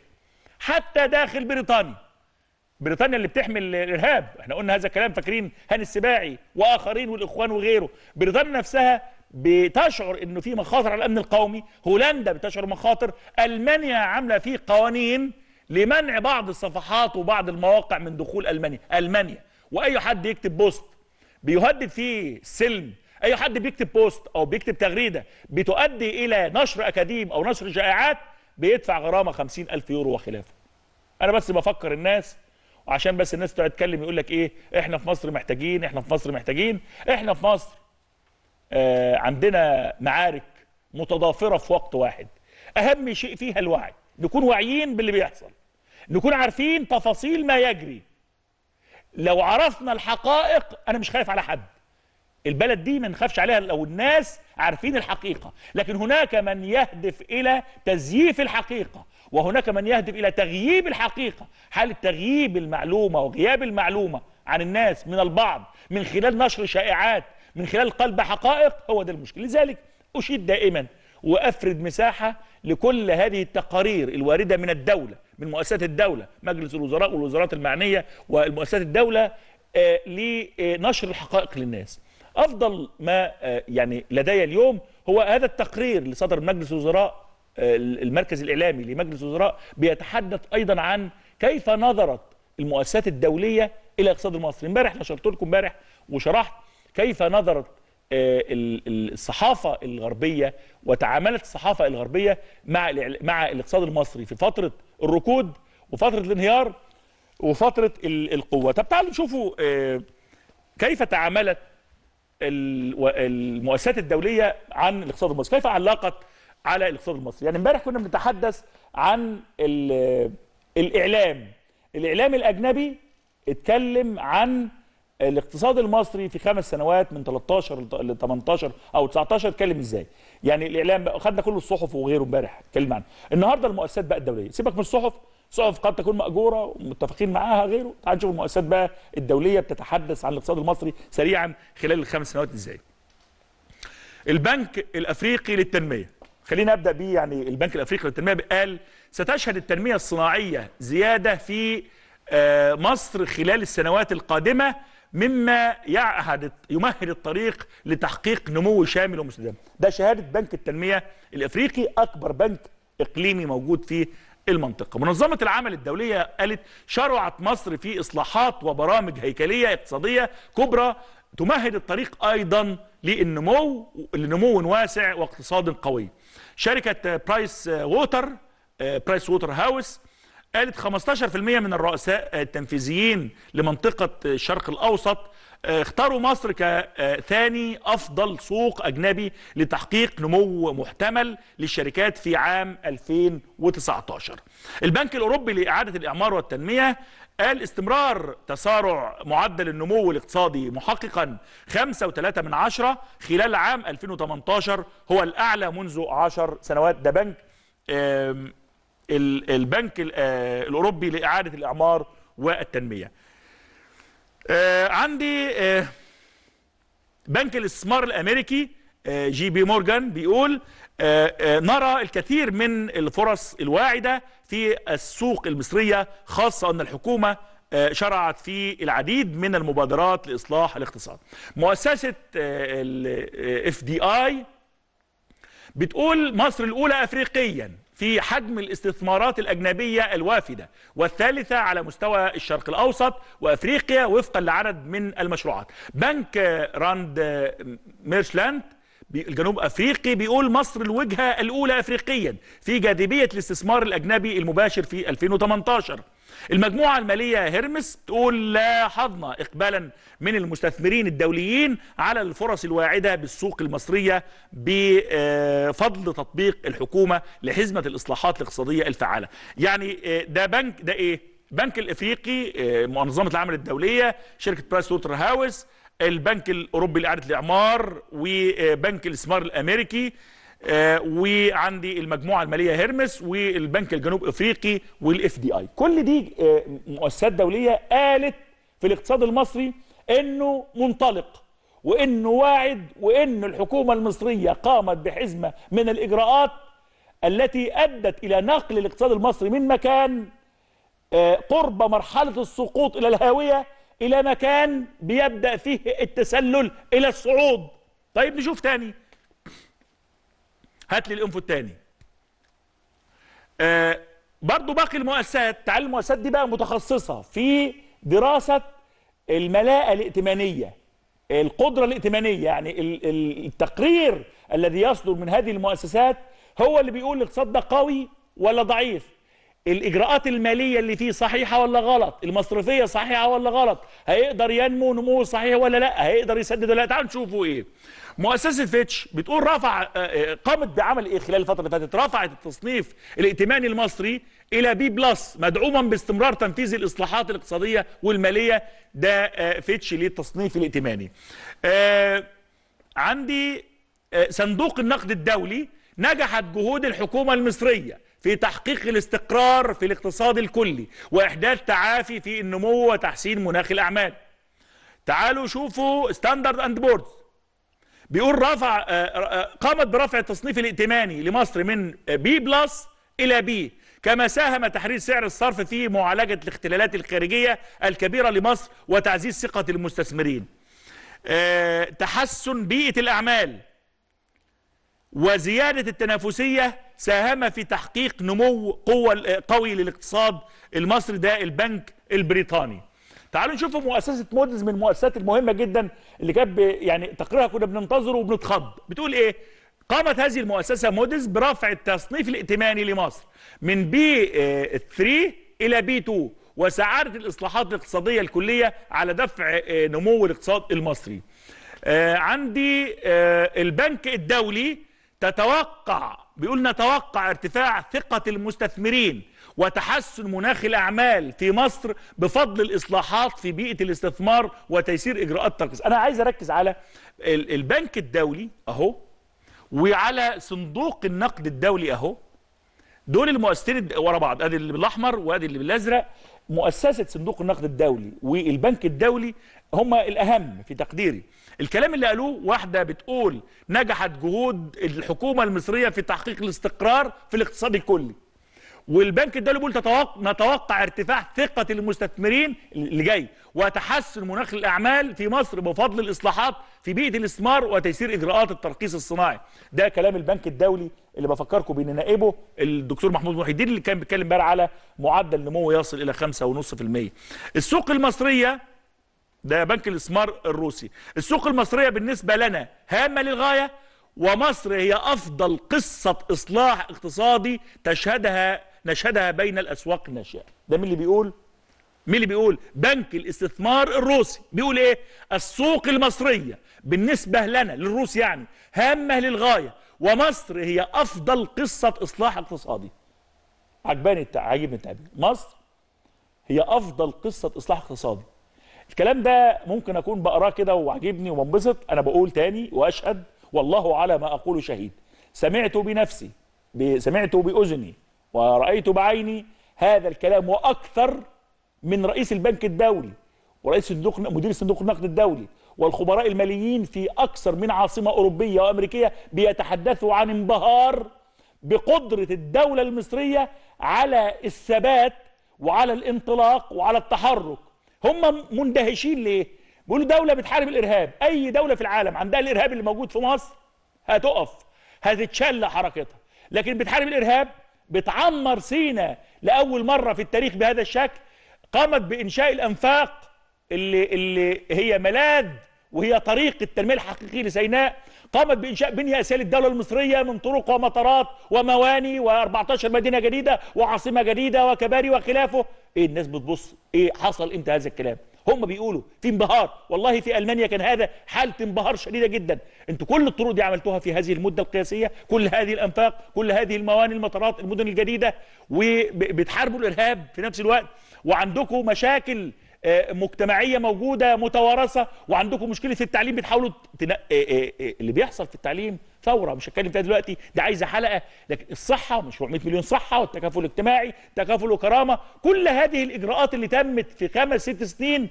حتى داخل بريطانيا بريطانيا اللي بتحمل الارهاب احنا قلنا هذا الكلام فاكرين هاني السباعي واخرين والاخوان وغيره بريطانيا نفسها بتشعر انه في مخاطر على الامن القومي هولندا بتشعر مخاطر المانيا عامله فيه قوانين لمنع بعض الصفحات وبعض المواقع من دخول المانيا المانيا واي حد يكتب بوست بيهدد فيه السلم اي حد بيكتب بوست او بيكتب تغريده بتؤدي الى نشر اكاديم او نشر شائعات بيدفع غرامه 50000 يورو وخلافه انا بس بفكر الناس عشان بس الناس تقعد تتكلم يقول لك ايه احنا في مصر محتاجين احنا في مصر محتاجين احنا في مصر آه عندنا معارك متضافره في وقت واحد اهم شيء فيها الوعي نكون واعيين باللي بيحصل نكون عارفين تفاصيل ما يجري لو عرفنا الحقائق انا مش خايف على حد البلد دي ما نخافش عليها لو الناس عارفين الحقيقة لكن هناك من يهدف إلى تزييف الحقيقة وهناك من يهدف إلى تغييب الحقيقة حالة تغييب المعلومة وغياب المعلومة عن الناس من البعض من خلال نشر شائعات من خلال قلب حقائق هو ده المشكل لذلك أشيد دائما وأفرد مساحة لكل هذه التقارير الواردة من الدولة من مؤسسات الدولة مجلس الوزراء والوزارات المعنية والمؤسسات الدولة آه، لنشر الحقائق للناس أفضل ما آه، يعني لدي اليوم هو هذا التقرير لصدر مجلس الوزراء المركز الإعلامي لمجلس الوزراء بيتحدث أيضا عن كيف نظرت المؤسسات الدولية إلى الاقتصاد المصري امبارح نشرت لكم امبارح وشرحت كيف نظرت آه، الصحافة الغربية وتعاملت الصحافة الغربية مع مع الاقتصاد المصري في فترة الركود وفترة الانهيار وفترة القوة طب تعالوا نشوفوا آه، كيف تعاملت المؤسسات الدولية عن الاقتصاد المصري كيف علقت على الاقتصاد المصري يعني امبارح كنا بنتحدث عن الاعلام الاعلام الاجنبي اتكلم عن الاقتصاد المصري في خمس سنوات من 13 ل 18 او 19 اتكلم ازاي يعني الاعلام خدنا كل الصحف وغيره امبارح اتكلم عنه النهارده المؤسسات بقى الدوليه سيبك من الصحف صحف قد تكون ماجوره ومتفقين معاها غيره تعال نشوف المؤسسات بقى الدوليه بتتحدث عن الاقتصاد المصري سريعا خلال الخمس سنوات ازاي البنك الافريقي للتنميه خلينا ابدا بيه يعني البنك الافريقي للتنميه قال ستشهد التنميه الصناعيه زياده في آه، مصر خلال السنوات القادمه مما يعهد يمهد الطريق لتحقيق نمو شامل ومستدام ده شهاده بنك التنميه الافريقي اكبر بنك اقليمي موجود في المنطقه منظمه العمل الدوليه قالت شرعت مصر في اصلاحات وبرامج هيكليه اقتصاديه كبرى تمهد الطريق ايضا للنمو لنمو واسع واقتصاد قوي شركه برايس ووتر برايس ووتر هاوس قالت 15% من الرؤساء التنفيذيين لمنطقه الشرق الاوسط اختاروا مصر كثاني أفضل سوق أجنبي لتحقيق نمو محتمل للشركات في عام 2019 البنك الأوروبي لإعادة الإعمار والتنمية قال استمرار تسارع معدل النمو الاقتصادي محققا 5.3 من عشرة خلال عام 2018 هو الأعلى منذ 10 سنوات ده بنك البنك آه، الأوروبي لإعادة الإعمار والتنمية آه عندي آه بنك الاستثمار الامريكي آه جي بي مورجان بيقول آه، آه، نرى الكثير من الفرص الواعده في السوق المصريه خاصه ان الحكومه آه، شرعت في العديد من المبادرات لاصلاح الاقتصاد. مؤسسه الاف دي اي بتقول مصر الاولى افريقيا في حجم الاستثمارات الأجنبية الوافدة والثالثة على مستوى الشرق الأوسط وأفريقيا وفقا لعدد من المشروعات بنك راند ميرشلاند الجنوب افريقي بيقول مصر الوجهه الاولى افريقيا في جاذبيه الاستثمار الاجنبي المباشر في 2018 المجموعة المالية هيرمس تقول لاحظنا إقبالا من المستثمرين الدوليين على الفرص الواعدة بالسوق المصرية بفضل تطبيق الحكومة لحزمة الإصلاحات الاقتصادية الفعالة يعني آه، ده بنك ده إيه؟ بنك الإفريقي آه، منظمة العمل الدولية شركة برايس ووتر هاوس البنك الأوروبي لإعادة الإعمار وبنك الاستثمار الأمريكي آه، وعندي المجموعه الماليه هيرمس والبنك الجنوب افريقي والاف دي اي كل دي آه، مؤسسات دوليه قالت في الاقتصاد المصري انه منطلق وانه واعد وان الحكومه المصريه قامت بحزمه من الاجراءات التي ادت الى نقل الاقتصاد المصري من مكان آه، قرب مرحله السقوط الى الهاويه الى مكان بيبدا فيه التسلل الى الصعود طيب نشوف تاني هات لي الانفو الثاني آه برضو باقي المؤسسات تعال المؤسسات دي بقى متخصصه في دراسه الملاءه الائتمانيه القدره الائتمانيه يعني التقرير الذي يصدر من هذه المؤسسات هو اللي بيقول الاقتصاد ده قوي ولا ضعيف الاجراءات الماليه اللي فيه صحيحه ولا غلط المصرفيه صحيحه ولا غلط هيقدر ينمو نمو صحيح ولا لا هيقدر يسدد ولا لا تعالوا نشوفوا ايه مؤسسه فيتش بتقول رفع آه، آه، قامت بعمل ايه خلال الفتره اللي فاتت رفعت التصنيف الائتماني المصري الى بي بلس مدعوما باستمرار تنفيذ الاصلاحات الاقتصاديه والماليه ده آه، فيتش للتصنيف الائتماني عندي صندوق النقد الدولي نجحت جهود الحكومه المصريه في تحقيق الاستقرار في الاقتصاد الكلي وإحداث تعافي في النمو وتحسين مناخ الأعمال تعالوا شوفوا ستاندرد أند بوردز بيقول رفع آه، آه، قامت برفع التصنيف الائتماني لمصر من بي بلس إلى بي كما ساهم تحرير سعر الصرف في معالجة الاختلالات الخارجية الكبيرة لمصر وتعزيز ثقة المستثمرين آه، تحسن بيئة الأعمال وزيادة التنافسية ساهم في تحقيق نمو قوة قوي للاقتصاد المصري ده البنك البريطاني تعالوا نشوف مؤسسة مودز من المؤسسات المهمة جدا اللي كانت يعني تقريرها كنا بننتظره وبنتخض بتقول ايه قامت هذه المؤسسة مودز برفع التصنيف الائتماني لمصر من بي 3 آه، إلى بي 2 وسعادة الإصلاحات الاقتصادية الكلية على دفع آه، نمو الاقتصاد المصري آه، عندي البنك الدولي تتوقع بيقول نتوقع ارتفاع ثقة المستثمرين وتحسن مناخ الأعمال في مصر بفضل الإصلاحات في بيئة الاستثمار وتيسير إجراءات التركيز أنا عايز أركز على البنك الدولي أهو وعلى صندوق النقد الدولي أهو دول المؤسسين ورا بعض ادي اللي بالاحمر وادي اللي بالازرق مؤسسه صندوق النقد الدولي والبنك الدولي هم الاهم في تقديري الكلام اللي قالوه واحدة بتقول نجحت جهود الحكومة المصرية في تحقيق الاستقرار في الاقتصاد الكلي والبنك الدولي بيقول تتوقع نتوقع ارتفاع ثقة المستثمرين اللي جاي وتحسن مناخ الأعمال في مصر بفضل الإصلاحات في بيئة الاستثمار وتيسير إجراءات الترخيص الصناعي ده كلام البنك الدولي اللي بفكركم بأن نائبه الدكتور محمود محي الدين اللي كان بيتكلم امبارح على معدل نمو يصل إلى 5.5% السوق المصرية ده بنك الاستثمار الروسي السوق المصرية بالنسبة لنا هامة للغاية ومصر هي أفضل قصة إصلاح اقتصادي تشهدها نشهدها بين الأسواق الناشئة ده مين اللي بيقول؟ مين اللي بيقول؟ بنك الاستثمار الروسي بيقول إيه؟ السوق المصرية بالنسبة لنا للروس يعني هامة للغاية ومصر هي أفضل قصة إصلاح اقتصادي عجباني عاجبني التعبير مصر هي أفضل قصة إصلاح اقتصادي الكلام ده ممكن اكون بقراه كده وعجبني وبنبسط انا بقول تاني واشهد والله على ما اقول شهيد سمعت بنفسي سمعت باذني ورايت بعيني هذا الكلام واكثر من رئيس البنك الدولي ورئيس صندوق مدير صندوق النقد الدولي والخبراء الماليين في اكثر من عاصمه اوروبيه وامريكيه بيتحدثوا عن انبهار بقدره الدوله المصريه على الثبات وعلى الانطلاق وعلى التحرك هم مندهشين ليه بيقولوا دوله بتحارب الارهاب اي دوله في العالم عندها الارهاب اللي موجود في مصر هتقف هتتشل حركتها لكن بتحارب الارهاب بتعمر سينا لاول مره في التاريخ بهذا الشكل قامت بانشاء الانفاق اللي اللي هي ملاذ وهي طريق التنمية الحقيقي لسيناء قامت بإنشاء بنية أساسية للدولة المصرية من طرق ومطارات ومواني و14 مدينة جديدة وعاصمة جديدة وكباري وخلافه إيه الناس بتبص إيه حصل إمتى هذا الكلام هم بيقولوا في انبهار والله في المانيا كان هذا حاله انبهار شديده جدا انتوا كل الطرق دي عملتوها في هذه المده القياسيه كل هذه الانفاق كل هذه المواني المطارات المدن الجديده وبتحاربوا الارهاب في نفس الوقت وعندكم مشاكل آه، مجتمعيه موجوده متوارثه وعندكم مشكله في التعليم بتحاولوا تن... آه، آه، اللي بيحصل في التعليم ثوره مش هتكلم فيها دلوقتي دي عايزه حلقه لكن الصحه مشروع 100 مليون صحه والتكافل الاجتماعي تكافل وكرامه كل هذه الاجراءات اللي تمت في خمس ست سنين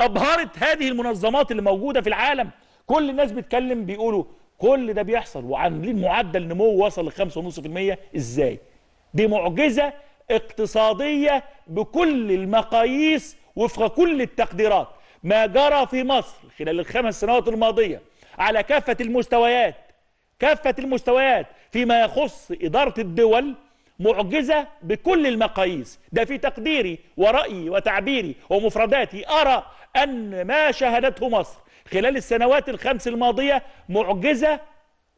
ابهرت هذه المنظمات اللي موجوده في العالم كل الناس بتتكلم بيقولوا كل ده بيحصل وعاملين معدل نمو وصل ل 5.5% ازاي دي معجزه اقتصاديه بكل المقاييس وفق كل التقديرات ما جرى في مصر خلال الخمس سنوات الماضية على كافة المستويات كافة المستويات فيما يخص إدارة الدول معجزة بكل المقاييس ده في تقديري ورأيي وتعبيري ومفرداتي أرى أن ما شهدته مصر خلال السنوات الخمس الماضية معجزة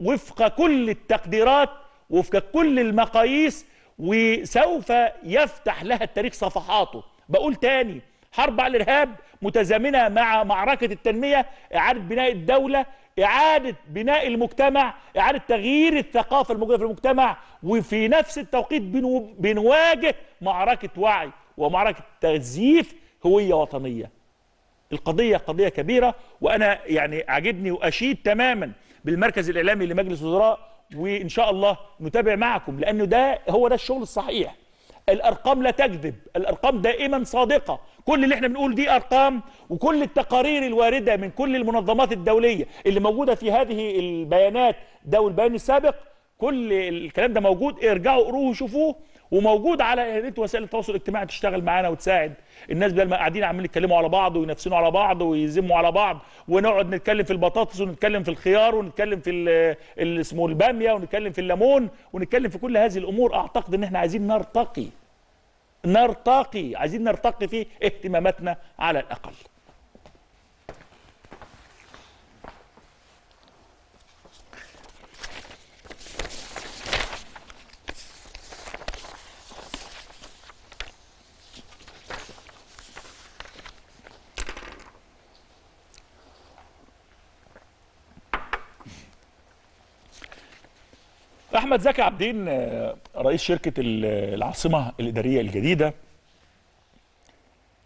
وفق كل التقديرات وفق كل المقاييس وسوف يفتح لها التاريخ صفحاته بقول تاني حرب على الارهاب متزامنه مع معركه التنميه اعاده بناء الدوله اعاده بناء المجتمع اعاده تغيير الثقافه الموجوده في المجتمع وفي نفس التوقيت بنواجه معركه وعي ومعركه تزييف هويه وطنيه القضيه قضيه كبيره وانا يعني عاجبني واشيد تماما بالمركز الاعلامي لمجلس الوزراء وان شاء الله نتابع معكم لانه ده هو ده الشغل الصحيح الارقام لا تكذب الارقام دائما صادقه كل اللي احنا بنقول دي ارقام وكل التقارير الوارده من كل المنظمات الدوليه اللي موجوده في هذه البيانات ده والبيان السابق كل الكلام ده موجود ارجعوا اقروه وشوفوه وموجود على اهديه وسائل التواصل الاجتماعي تشتغل معانا وتساعد الناس بدل ما قاعدين عمالين يتكلموا على بعض وينافسونا على بعض ويذموا على بعض ونقعد نتكلم في البطاطس ونتكلم في الخيار ونتكلم في اللي اسمه الباميه ونتكلم في الليمون ونتكلم في كل هذه الامور اعتقد ان احنا عايزين نرتقي نرتقي عايزين نرتقي في اهتماماتنا على الاقل احمد زكي عبدين آه، رئيس شركه العاصمه الاداريه الجديده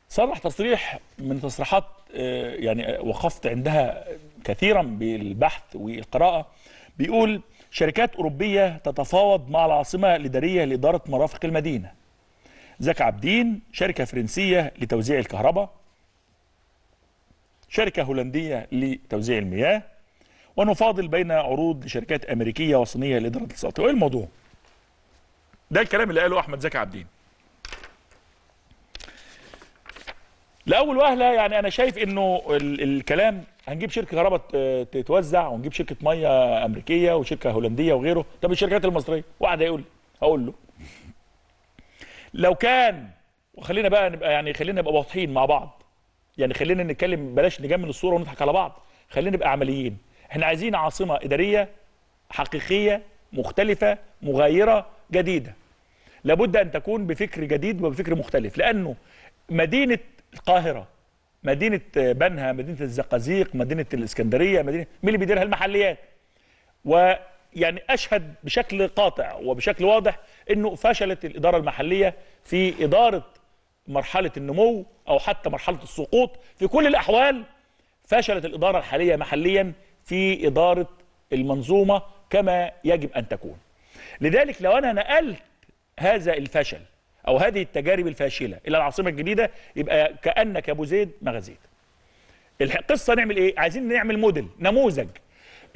صرح تصريح من تصريحات آه، يعني وقفت عندها كثيرا بالبحث والقراءه بيقول شركات اوروبيه تتفاوض مع العاصمه الاداريه لاداره مرافق المدينه زكي عبدين شركه فرنسيه لتوزيع الكهرباء شركه هولنديه لتوزيع المياه ونفاضل بين عروض لشركات امريكيه وصينيه لاداره الصوت وايه الموضوع ده الكلام اللي قاله احمد زكي عابدين لاول وهله يعني انا شايف انه ال الكلام هنجيب شركه كهرباء تتوزع ونجيب شركه ميه امريكيه وشركه هولنديه وغيره طب الشركات المصريه واحد هيقول لي هقول له لو كان وخلينا بقى نبقى يعني خلينا نبقى واضحين مع بعض يعني خلينا نتكلم بلاش نجمل الصوره ونضحك على بعض خلينا نبقى عمليين احنا عايزين عاصمه اداريه حقيقيه مختلفه مغايره جديده لابد ان تكون بفكر جديد وبفكر مختلف لانه مدينه القاهره مدينه بنها مدينه الزقازيق مدينه الاسكندريه مدينه مين اللي بيديرها المحليات ويعني اشهد بشكل قاطع وبشكل واضح انه فشلت الاداره المحليه في اداره مرحله النمو او حتى مرحله السقوط في كل الاحوال فشلت الاداره الحاليه محليا في إدارة المنظومة كما يجب أن تكون لذلك لو أنا نقلت هذا الفشل أو هذه التجارب الفاشلة إلى العاصمة الجديدة يبقى كأنك أبو زيد ما غزيت القصة نعمل إيه؟ عايزين نعمل موديل نموذج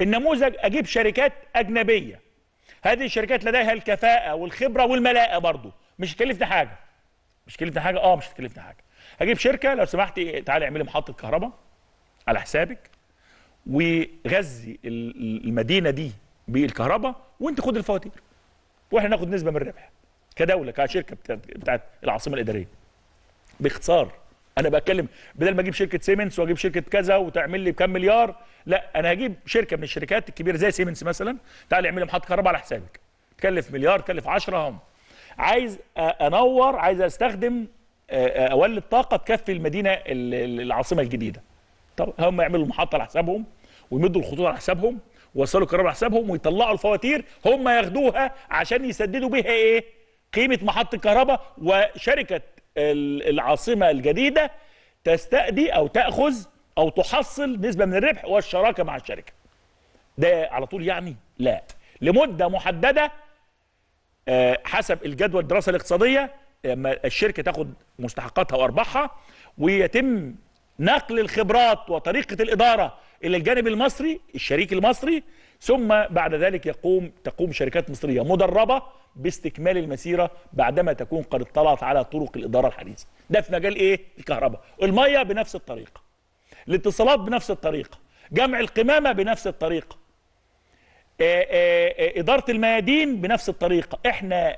النموذج أجيب شركات أجنبية هذه الشركات لديها الكفاءة والخبرة والملاءة برضو مش تكلفنا حاجة مش تكلفنا حاجة اه مش تكلفنا حاجة هجيب شركة لو سمحت تعالي اعملي محطة كهرباء على حسابك وغذي المدينه دي بالكهرباء وانت خد الفواتير واحنا ناخد نسبه من الربح كدوله كشركه بتاعت العاصمه الاداريه باختصار انا بتكلم بدل ما اجيب شركه سيمنز واجيب شركه كذا وتعمل لي بكام مليار لا انا هجيب شركه من الشركات الكبيره زي سيمنز مثلا تعالى اعمل لي محطه كهرباء على حسابك تكلف مليار تكلف 10 هم عايز انور عايز استخدم اولد طاقه تكفي المدينه العاصمه الجديده طب هم يعملوا المحطه على حسابهم ويمدوا الخطوط على حسابهم ويوصلوا الكهرباء على حسابهم ويطلعوا الفواتير هم ياخدوها عشان يسددوا بيها ايه؟ قيمه محطه الكهرباء وشركه العاصمه الجديده تستأدي او تاخذ او تحصل نسبه من الربح والشراكه مع الشركه. ده على طول يعني؟ لا لمده محدده آه، حسب الجدول الدراسه الاقتصاديه لما آه، الشركه تاخد مستحقاتها وارباحها ويتم نقل الخبرات وطريقة الإدارة إلى الجانب المصري الشريك المصري ثم بعد ذلك يقوم تقوم شركات مصرية مدربة باستكمال المسيرة بعدما تكون قد اطلعت على طرق الإدارة الحديثة ده في مجال إيه؟ الكهرباء المية بنفس الطريقة الاتصالات بنفس الطريقة جمع القمامة بنفس الطريقة آه، آه، آه، إدارة الميادين بنفس الطريقة احنا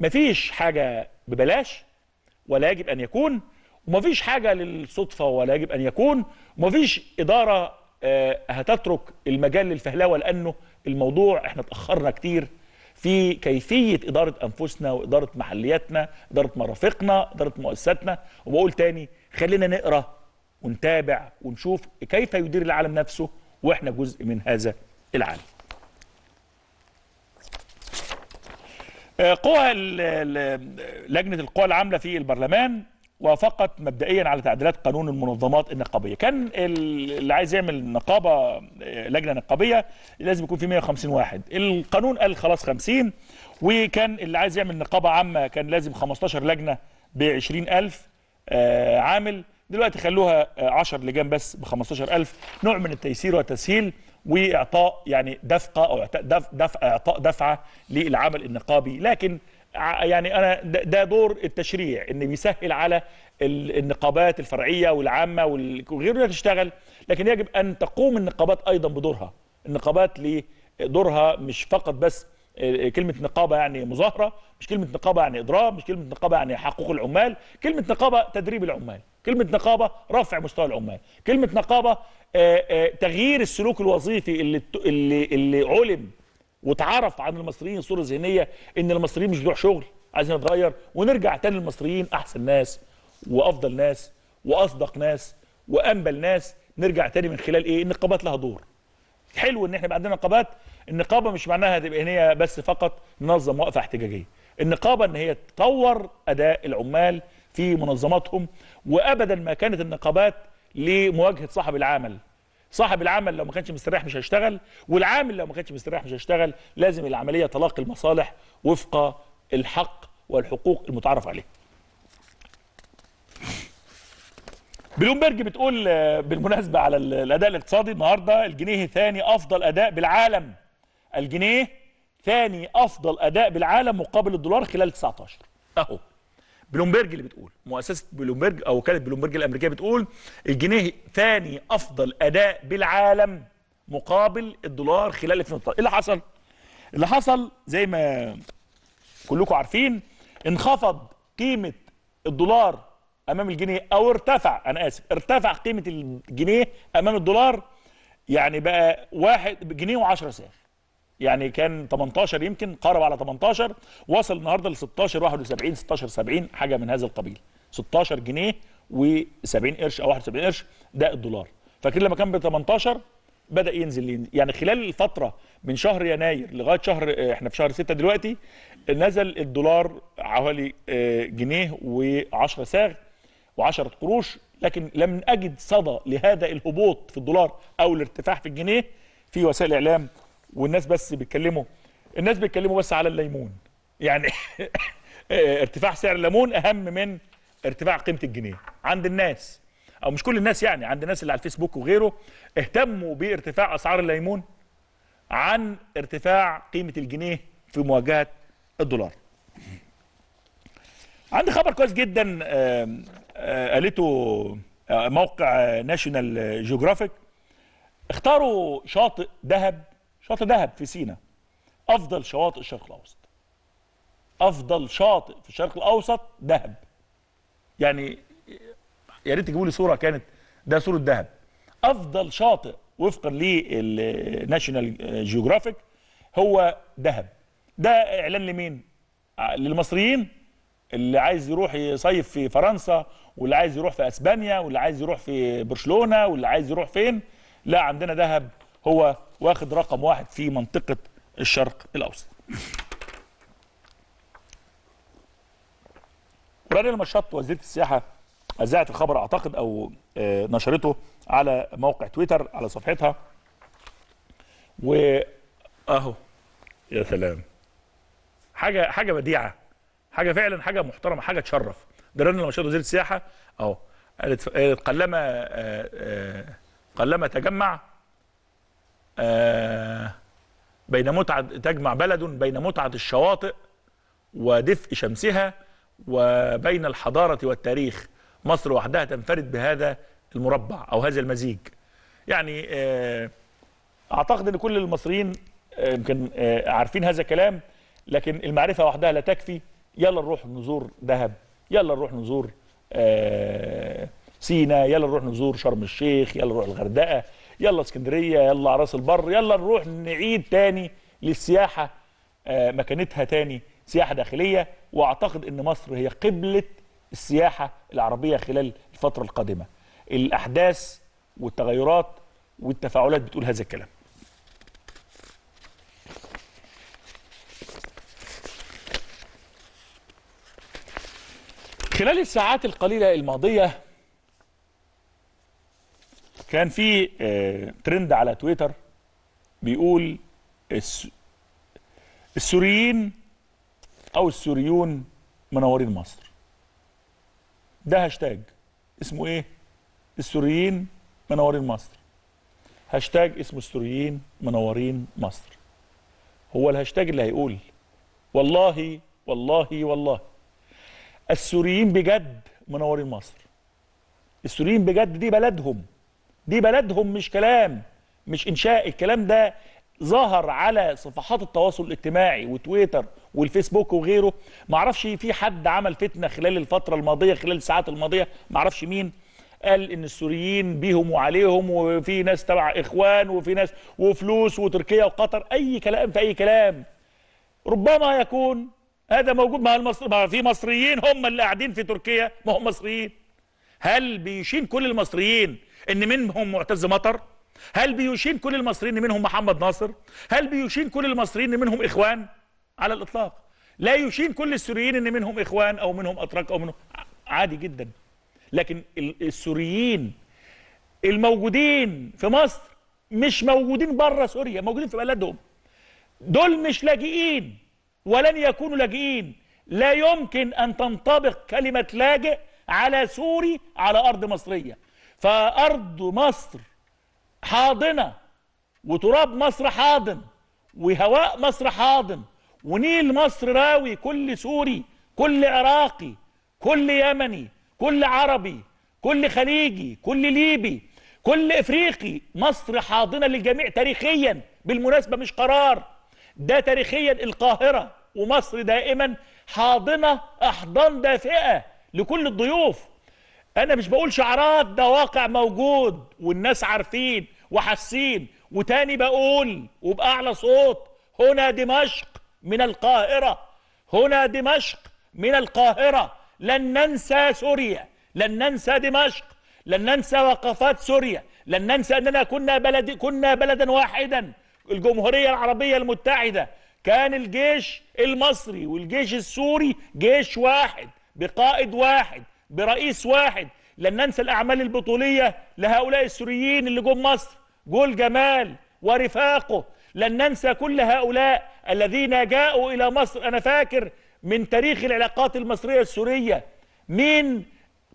مفيش حاجة ببلاش ولا يجب أن يكون ومفيش حاجة للصدفة ولا يجب أن يكون ومفيش إدارة آه، هتترك المجال للفهلاوة لأنه الموضوع احنا اتأخرنا كتير في كيفية إدارة أنفسنا وإدارة محلياتنا إدارة مرافقنا إدارة مؤسساتنا وبقول تاني خلينا نقرأ ونتابع ونشوف كيف يدير العالم نفسه وإحنا جزء من هذا العالم آه، قوى لجنة القوى العاملة في البرلمان وافقت مبدئيا على تعديلات قانون المنظمات النقابيه كان اللي عايز يعمل نقابه آه، لجنه نقابيه لازم يكون في 150 واحد القانون قال خلاص 50 وكان اللي عايز يعمل نقابه عامه كان لازم 15 لجنه ب 20000 آه، عامل دلوقتي خلوها 10 آه، لجان بس ب 15000 نوع من التيسير والتسهيل واعطاء يعني دفقه او دفع اعطاء دفعه للعمل النقابي لكن يعني انا ده دور التشريع ان بيسهل على النقابات الفرعيه والعامه وغيرها تشتغل لكن يجب ان تقوم النقابات ايضا بدورها النقابات لدورها مش فقط بس آه، كلمة نقابة يعني مظاهرة مش كلمة نقابة يعني إضراب مش كلمة نقابة يعني حقوق العمال كلمة نقابة تدريب العمال كلمة نقابة رفع مستوى العمال كلمة نقابة آه، آه، تغيير السلوك الوظيفي اللي, اللي, اللي علم وتعرف عن المصريين صوره ذهنيه ان المصريين مش بتوع شغل عايزين نتغير ونرجع تاني للمصريين احسن ناس وافضل ناس واصدق ناس وانبل ناس نرجع تاني من خلال ايه النقابات لها دور حلو ان احنا بقى عندنا نقابات النقابه مش معناها هتبقى هي بس فقط ننظم وقفه احتجاجيه النقابه ان هي تطور اداء العمال في منظماتهم وابدا ما كانت النقابات لمواجهه صاحب العمل صاحب العمل لو ما كانش مستريح مش هيشتغل والعامل لو ما كانش مستريح مش هيشتغل لازم العمليه تلاقي المصالح وفق الحق والحقوق المتعارف عليه بلومبرج بتقول بالمناسبه على الاداء الاقتصادي النهارده الجنيه ثاني افضل اداء بالعالم الجنيه ثاني افضل اداء بالعالم مقابل الدولار خلال 19 اهو بلومبرج اللي بتقول مؤسسه بلومبرج او وكاله بلومبرج الامريكيه بتقول الجنيه ثاني افضل اداء بالعالم مقابل الدولار خلال 2013 ايه اللي حصل اللي حصل زي ما كلكم عارفين انخفض قيمه الدولار امام الجنيه او ارتفع انا اسف ارتفع قيمه الجنيه امام الدولار يعني بقى واحد جنيه و10 سنت يعني كان 18 يمكن قرب على 18 وصل النهارده ل 16 71 16 70 حاجه من هذا القبيل 16 جنيه و70 قرش او 71 قرش ده الدولار فاكرين لما كان ب 18 بدا ينزل يعني خلال الفتره من شهر يناير لغايه شهر آه، احنا في شهر 6 دلوقتي نزل الدولار حوالي آه، جنيه و10 ساغ و10 قروش لكن لم اجد صدى لهذا الهبوط في الدولار او الارتفاع في الجنيه في وسائل الاعلام والناس بس بيتكلموا الناس بيتكلموا بس على الليمون يعني ارتفاع سعر الليمون اهم من ارتفاع قيمه الجنيه عند الناس او مش كل الناس يعني عند الناس اللي على الفيسبوك وغيره اهتموا بارتفاع اسعار الليمون عن ارتفاع قيمه الجنيه في مواجهه الدولار عندي خبر كويس جدا آه، قالته آه، موقع ناشونال جيوغرافيك اختاروا شاطئ ذهب شاطئ دهب في سينا افضل شواطئ الشرق الاوسط افضل شاطئ في الشرق الاوسط دهب يعني يا ريت تجيبوا لي صوره كانت ده صوره دهب افضل شاطئ وفقا للناشونال جيوغرافيك هو دهب ده اعلان لمين آه، للمصريين اللي عايز يروح يصيف في فرنسا واللي عايز يروح في اسبانيا واللي عايز يروح في برشلونه واللي عايز يروح فين لا عندنا دهب هو واخد رقم واحد في منطقة الشرق الأوسط رانيا المشط وزيرة السياحة أذاعت الخبر أعتقد أو آه، نشرته على موقع تويتر على صفحتها و أهو يا سلام حاجة حاجة بديعة حاجة فعلا حاجة محترمة حاجة تشرف ده رانيا المشط وزيرة السياحة أهو قالت قلما آه، آه، قلما تجمع آه، بين متعة تجمع بلد بين متعة الشواطئ ودفء شمسها وبين الحضارة والتاريخ مصر وحدها تنفرد بهذا المربع أو هذا المزيج يعني آه، أعتقد أن كل المصريين آه، يمكن عارفين هذا الكلام لكن المعرفة وحدها لا تكفي يلا نروح نزور دهب يلا نروح نزور سينا يلا نروح نزور شرم الشيخ يلا نروح الغردقة يلا اسكندريه يلا راس البر يلا نروح نعيد تاني للسياحه آه، مكانتها تاني سياحه داخليه واعتقد ان مصر هي قبله السياحه العربيه خلال الفتره القادمه الاحداث والتغيرات والتفاعلات بتقول هذا الكلام خلال الساعات القليلة الماضية كان في ترند آه، على تويتر بيقول السوريين او السوريون منورين مصر ده هاشتاج اسمه ايه السوريين منورين مصر هاشتاج اسمه السوريين منورين مصر هو الهاشتاج اللي هيقول والله والله والله السوريين بجد منورين مصر السوريين بجد دي بلدهم دي بلدهم مش كلام مش انشاء الكلام ده ظهر على صفحات التواصل الاجتماعي وتويتر والفيسبوك وغيره معرفش في حد عمل فتنه خلال الفتره الماضيه خلال الساعات الماضيه معرفش مين قال ان السوريين بيهم وعليهم وفي ناس تبع اخوان وفي ناس وفلوس وتركيا وقطر اي كلام في اي كلام ربما يكون هذا موجود مع المصر ما في مصريين هم اللي قاعدين في تركيا ما هم مصريين هل بيشين كل المصريين ان منهم معتز مطر هل بيشين كل المصريين ان منهم محمد ناصر هل بيشين كل المصريين ان منهم اخوان على الاطلاق لا يشين كل السوريين ان منهم اخوان او منهم اتراك او منهم عادي جدا لكن السوريين الموجودين في مصر مش موجودين بره سوريا موجودين في بلدهم دول مش لاجئين ولن يكونوا لاجئين لا يمكن ان تنطبق كلمه لاجئ على سوري على ارض مصريه فأرض مصر حاضنة وتراب مصر حاضن وهواء مصر حاضن ونيل مصر راوي كل سوري كل عراقي كل يمني كل عربي كل خليجي كل ليبي كل افريقي مصر حاضنه للجميع تاريخيا بالمناسبه مش قرار ده تاريخيا القاهره ومصر دائما حاضنه احضان دافئه لكل الضيوف انا مش بقول شعارات ده واقع موجود والناس عارفين وحاسين وتاني بقول وباعلى صوت هنا دمشق من القاهره هنا دمشق من القاهره لن ننسى سوريا لن ننسى دمشق لن ننسى وقفات سوريا لن ننسى اننا كنا بلد كنا بلدا واحدا الجمهوريه العربيه المتحده كان الجيش المصري والجيش السوري جيش واحد بقائد واحد برئيس واحد لن ننسى الأعمال البطولية لهؤلاء السوريين اللي جم مصر جول جمال ورفاقه لن ننسى كل هؤلاء الذين جاءوا إلى مصر أنا فاكر من تاريخ العلاقات المصرية السورية مين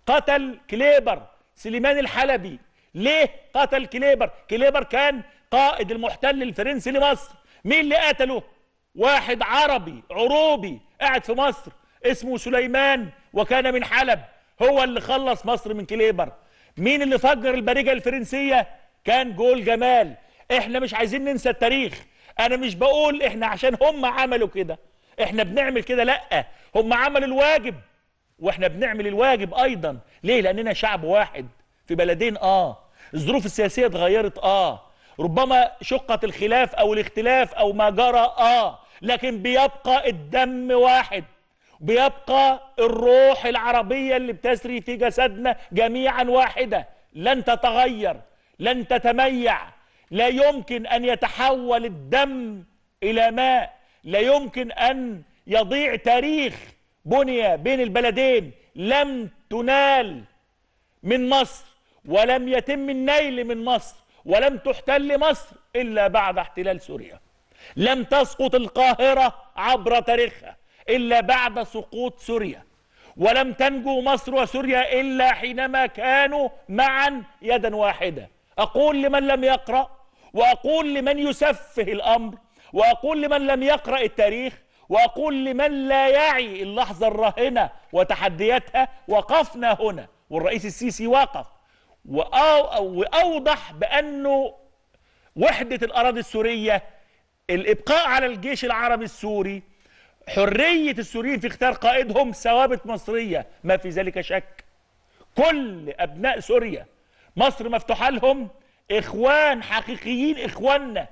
قتل كليبر سليمان الحلبي ليه قتل كليبر كليبر كان قائد المحتل الفرنسي لمصر مين اللي قتله واحد عربي عروبي قاعد في مصر اسمه سليمان وكان من حلب هو اللي خلص مصر من كليبر مين اللي فجر البارجه الفرنسيه كان جول جمال احنا مش عايزين ننسى التاريخ انا مش بقول احنا عشان هم عملوا كده احنا بنعمل كده لا هم عملوا الواجب واحنا بنعمل الواجب ايضا ليه لاننا شعب واحد في بلدين اه الظروف السياسيه اتغيرت اه ربما شقه الخلاف او الاختلاف او ما جرى اه لكن بيبقى الدم واحد بيبقى الروح العربية اللي بتسري في جسدنا جميعا واحدة لن تتغير لن تتميع لا يمكن أن يتحول الدم إلى ماء لا يمكن أن يضيع تاريخ بني بين البلدين لم تنال من مصر ولم يتم النيل من مصر ولم تحتل مصر إلا بعد احتلال سوريا لم تسقط القاهرة عبر تاريخها إلا بعد سقوط سوريا ولم تنجو مصر وسوريا إلا حينما كانوا معا يدا واحدة أقول لمن لم يقرأ وأقول لمن يسفه الأمر وأقول لمن لم يقرأ التاريخ وأقول لمن لا يعي اللحظة الراهنة وتحدياتها وقفنا هنا والرئيس السيسي وقف وأوضح بأنه وحدة الأراضي السورية الإبقاء على الجيش العربي السوري حرية السوريين في اختيار قائدهم ثوابت مصرية ما في ذلك شك كل أبناء سوريا مصر مفتوحة لهم إخوان حقيقيين إخواننا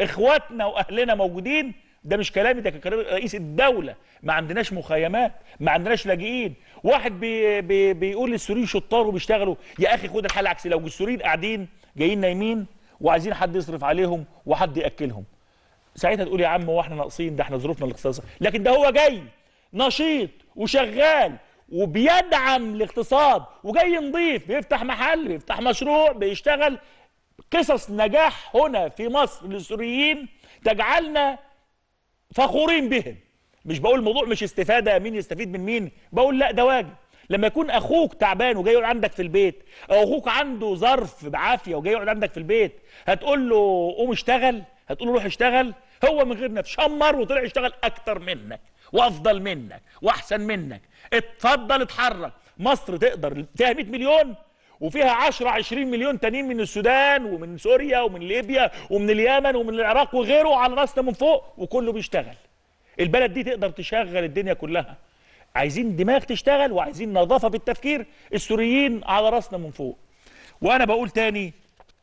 إخواتنا وأهلنا موجودين ده مش كلامي ده كلام رئيس الدولة ما عندناش مخيمات ما عندناش لاجئين واحد بي بي بيقول للسوريين شطار وبيشتغلوا يا أخي خد الحالة عكسي لو السوريين قاعدين جايين نايمين وعايزين حد يصرف عليهم وحد يأكلهم ساعتها تقول يا عم هو احنا ناقصين ده احنا ظروفنا الاقتصاديه لكن ده هو جاي نشيط وشغال وبيدعم الاقتصاد وجاي نضيف بيفتح محل بيفتح مشروع بيشتغل قصص نجاح هنا في مصر للسوريين تجعلنا فخورين بهم مش بقول الموضوع مش استفاده مين يستفيد من مين بقول لا ده واجب لما يكون اخوك تعبان وجاي يقعد عندك في البيت او اخوك عنده ظرف بعافيه وجاي يقعد عندك في البيت هتقول له قوم اشتغل هتقول له روح اشتغل هو من غير نفس شمر وطلع يشتغل اكتر منك وافضل منك واحسن منك اتفضل اتحرك مصر تقدر فيها 100 مليون وفيها 10 20 مليون تانيين من السودان ومن سوريا ومن ليبيا ومن اليمن ومن العراق وغيره على راسنا من فوق وكله بيشتغل البلد دي تقدر تشغل الدنيا كلها عايزين دماغ تشتغل وعايزين نظافه في التفكير السوريين على راسنا من فوق وانا بقول تاني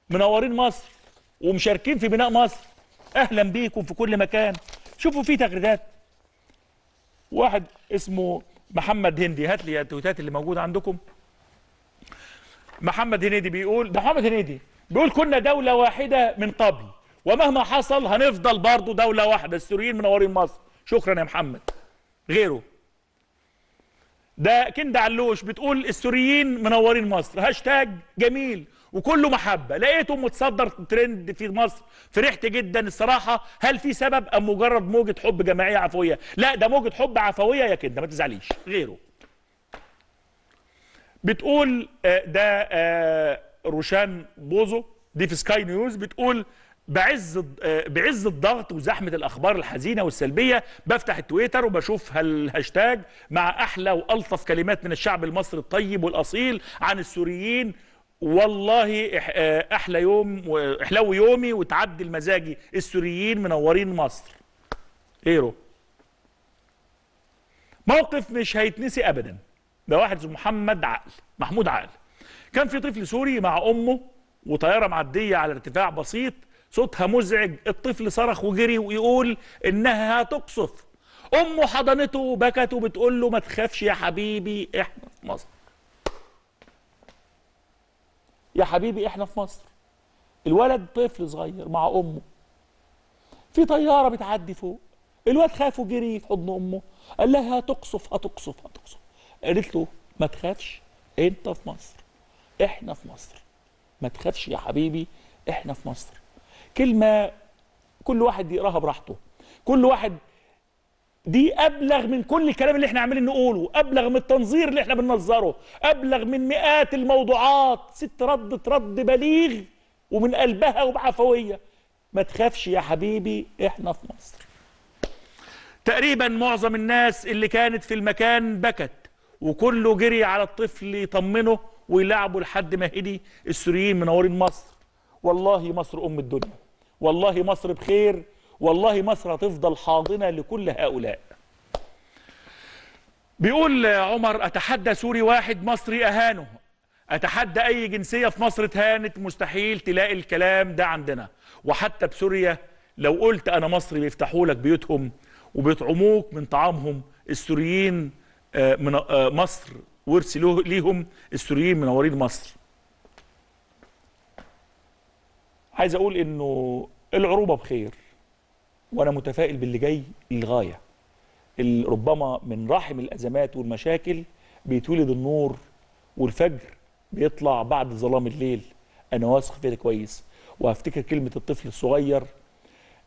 منورين مصر ومشاركين في بناء مصر اهلا بيكم في كل مكان شوفوا في تغريدات واحد اسمه محمد هندي هات لي التويتات اللي موجوده عندكم محمد هنيدي بيقول ده محمد هنيدي بيقول كنا دولة واحدة من قبل ومهما حصل هنفضل برضه دولة واحدة السوريين منورين مصر شكرا يا محمد غيره ده كندا علوش بتقول السوريين منورين مصر هاشتاج جميل وكله محبه لقيته متصدر ترند في مصر فرحت جدا الصراحه هل في سبب ام مجرد موجه حب جماعيه عفويه لا ده موجه حب عفويه يا كده ما تزعليش غيره بتقول آه، ده آه، روشان بوزو دي في سكاي نيوز بتقول بعز آه، بعز الضغط وزحمه الاخبار الحزينه والسلبيه بفتح التويتر وبشوف هالهاشتاج مع احلى والطف كلمات من الشعب المصري الطيب والاصيل عن السوريين والله آه، احلى يوم احلو يومي وتعدل مزاجي السوريين منورين مصر ايرو موقف مش هيتنسي ابدا ده واحد اسمه محمد عقل محمود عقل كان في طفل سوري مع امه وطياره معديه على ارتفاع بسيط صوتها مزعج الطفل صرخ وجري ويقول انها هتقصف امه حضنته وبكت وبتقول له ما تخافش يا حبيبي احنا في مصر يا حبيبي احنا في مصر الولد طفل صغير مع امه في طياره بتعدي فوق الولد خاف وجري في حضن امه قال لها هتقصف هتقصف هتقصف قالت له ما تخافش انت في مصر احنا في مصر ما تخافش يا حبيبي احنا في مصر كلمه كل واحد يقراها براحته كل واحد دي ابلغ من كل الكلام اللي احنا عاملين نقوله ابلغ من التنظير اللي احنا بننظره ابلغ من مئات الموضوعات ست رد رد بليغ ومن قلبها وبعفويه ما تخافش يا حبيبي احنا في مصر تقريبا معظم الناس اللي كانت في المكان بكت وكله جري على الطفل يطمنه ويلعبوا لحد ما هدي السوريين منورين مصر والله مصر ام الدنيا والله مصر بخير والله مصر هتفضل حاضنة لكل هؤلاء بيقول عمر أتحدى سوري واحد مصري أهانه أتحدى أي جنسية في مصر اتهانت مستحيل تلاقي الكلام ده عندنا وحتى بسوريا لو قلت أنا مصري بيفتحوا لك بيوتهم وبيطعموك من طعامهم السوريين آه، من آه، مصر ورث ليهم السوريين منورين مصر عايز اقول انه العروبه بخير وانا متفائل باللي جاي للغايه ربما من رحم الازمات والمشاكل بيتولد النور والفجر بيطلع بعد ظلام الليل انا واثق في ده كويس وهفتكر كلمه الطفل الصغير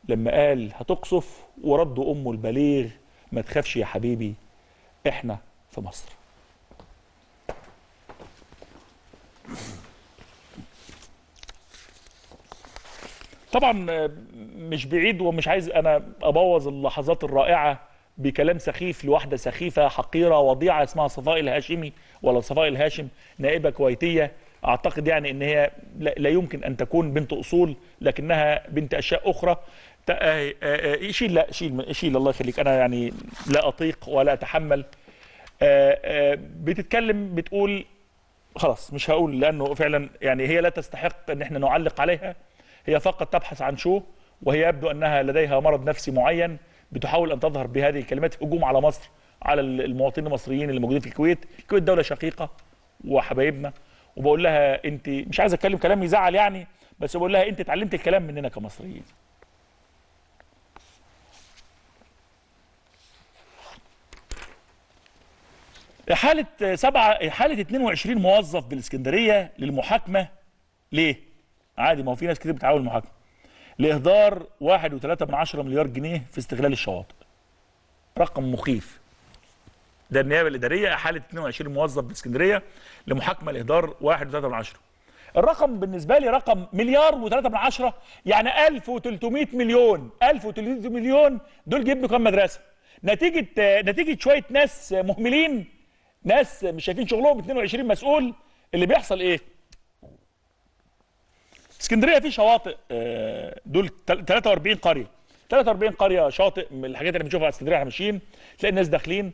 لما قال هتقصف ورد امه البليغ ما تخافش يا حبيبي احنا في مصر طبعا آه، مش بعيد ومش عايز انا ابوظ اللحظات الرائعه بكلام سخيف لواحده سخيفه حقيره وضيعه اسمها صفاء الهاشمي ولا صفاء الهاشم نائبه كويتيه اعتقد يعني ان هي لا يمكن ان تكون بنت اصول لكنها بنت اشياء اخرى آه، آه، شيل لا شيل شيل الله يخليك انا يعني لا اطيق ولا اتحمل بتتكلم بتقول خلاص مش هقول لانه فعلا يعني هي لا تستحق ان احنا نعلق عليها هي فقط تبحث عن شو وهي يبدو أنها لديها مرض نفسي معين بتحاول أن تظهر بهذه الكلمات هجوم على مصر على المواطنين المصريين اللي موجودين في الكويت الكويت دولة شقيقة وحبايبنا وبقول لها أنت مش عايز أتكلم كلام يزعل يعني بس بقول لها أنت اتعلمت الكلام مننا كمصريين حالة سبعة حالة 22 موظف بالإسكندرية للمحاكمة ليه؟ عادي ما هو في ناس كتير بتعاون المحاكمه لاهدار 1.3 مليار جنيه في استغلال الشواطئ رقم مخيف ده النيابه الاداريه احالت 22 موظف في اسكندريه لمحاكمه لاهدار 1.3 الرقم بالنسبه لي رقم مليار و3 من عشرة يعني 1300 مليون 1300 مليون دول جيب كام مدرسه نتيجه نتيجه شويه ناس مهملين ناس مش شايفين شغلهم 22 مسؤول اللي بيحصل ايه اسكندريه في شواطئ آه، دول 43 قريه 43 قريه شاطئ من الحاجات اللي بنشوفها على اسكندريه احنا ماشيين تلاقي الناس داخلين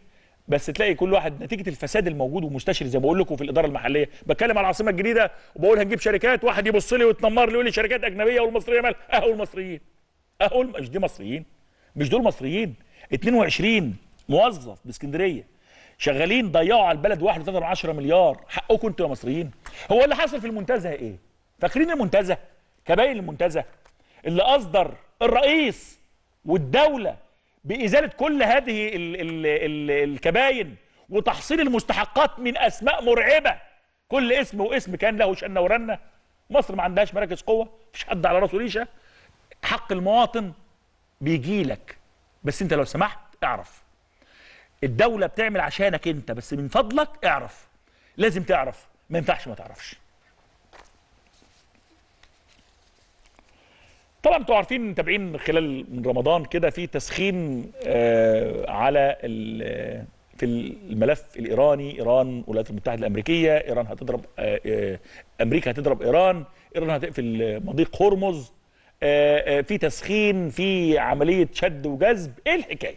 بس تلاقي كل واحد نتيجه الفساد الموجود ومستشر زي ما بقول لكم في الاداره المحليه بتكلم على العاصمه الجديده وبقول هنجيب شركات واحد يبص لي ويتنمر لي يقول لي شركات اجنبيه والمصريه مال اهو المصريين اهو مش دي مصريين مش دول مصريين 22 موظف باسكندريه شغالين ضيعوا على البلد 1.3 مليار حقكم انتوا يا مصريين هو اللي حصل في المنتزه ايه فاكرين المنتزه كباين المنتزه اللي اصدر الرئيس والدوله بازاله كل هذه الـ الـ الـ الكباين وتحصيل المستحقات من اسماء مرعبه كل اسم واسم كان له شأن ورنه مصر ما عندهاش مراكز قوه مفيش حد على راسه ريشه حق المواطن بيجي لك بس انت لو سمحت اعرف الدوله بتعمل عشانك انت بس من فضلك اعرف لازم تعرف ما ينفعش ما تعرفش طبعا انتوا عارفين متابعين خلال من رمضان كده في تسخين آه على في الملف الايراني ايران الولايات المتحده الامريكيه ايران هتضرب آه، آه، امريكا هتضرب ايران ايران هتقفل مضيق هرمز آه، في تسخين في عمليه شد وجذب ايه الحكايه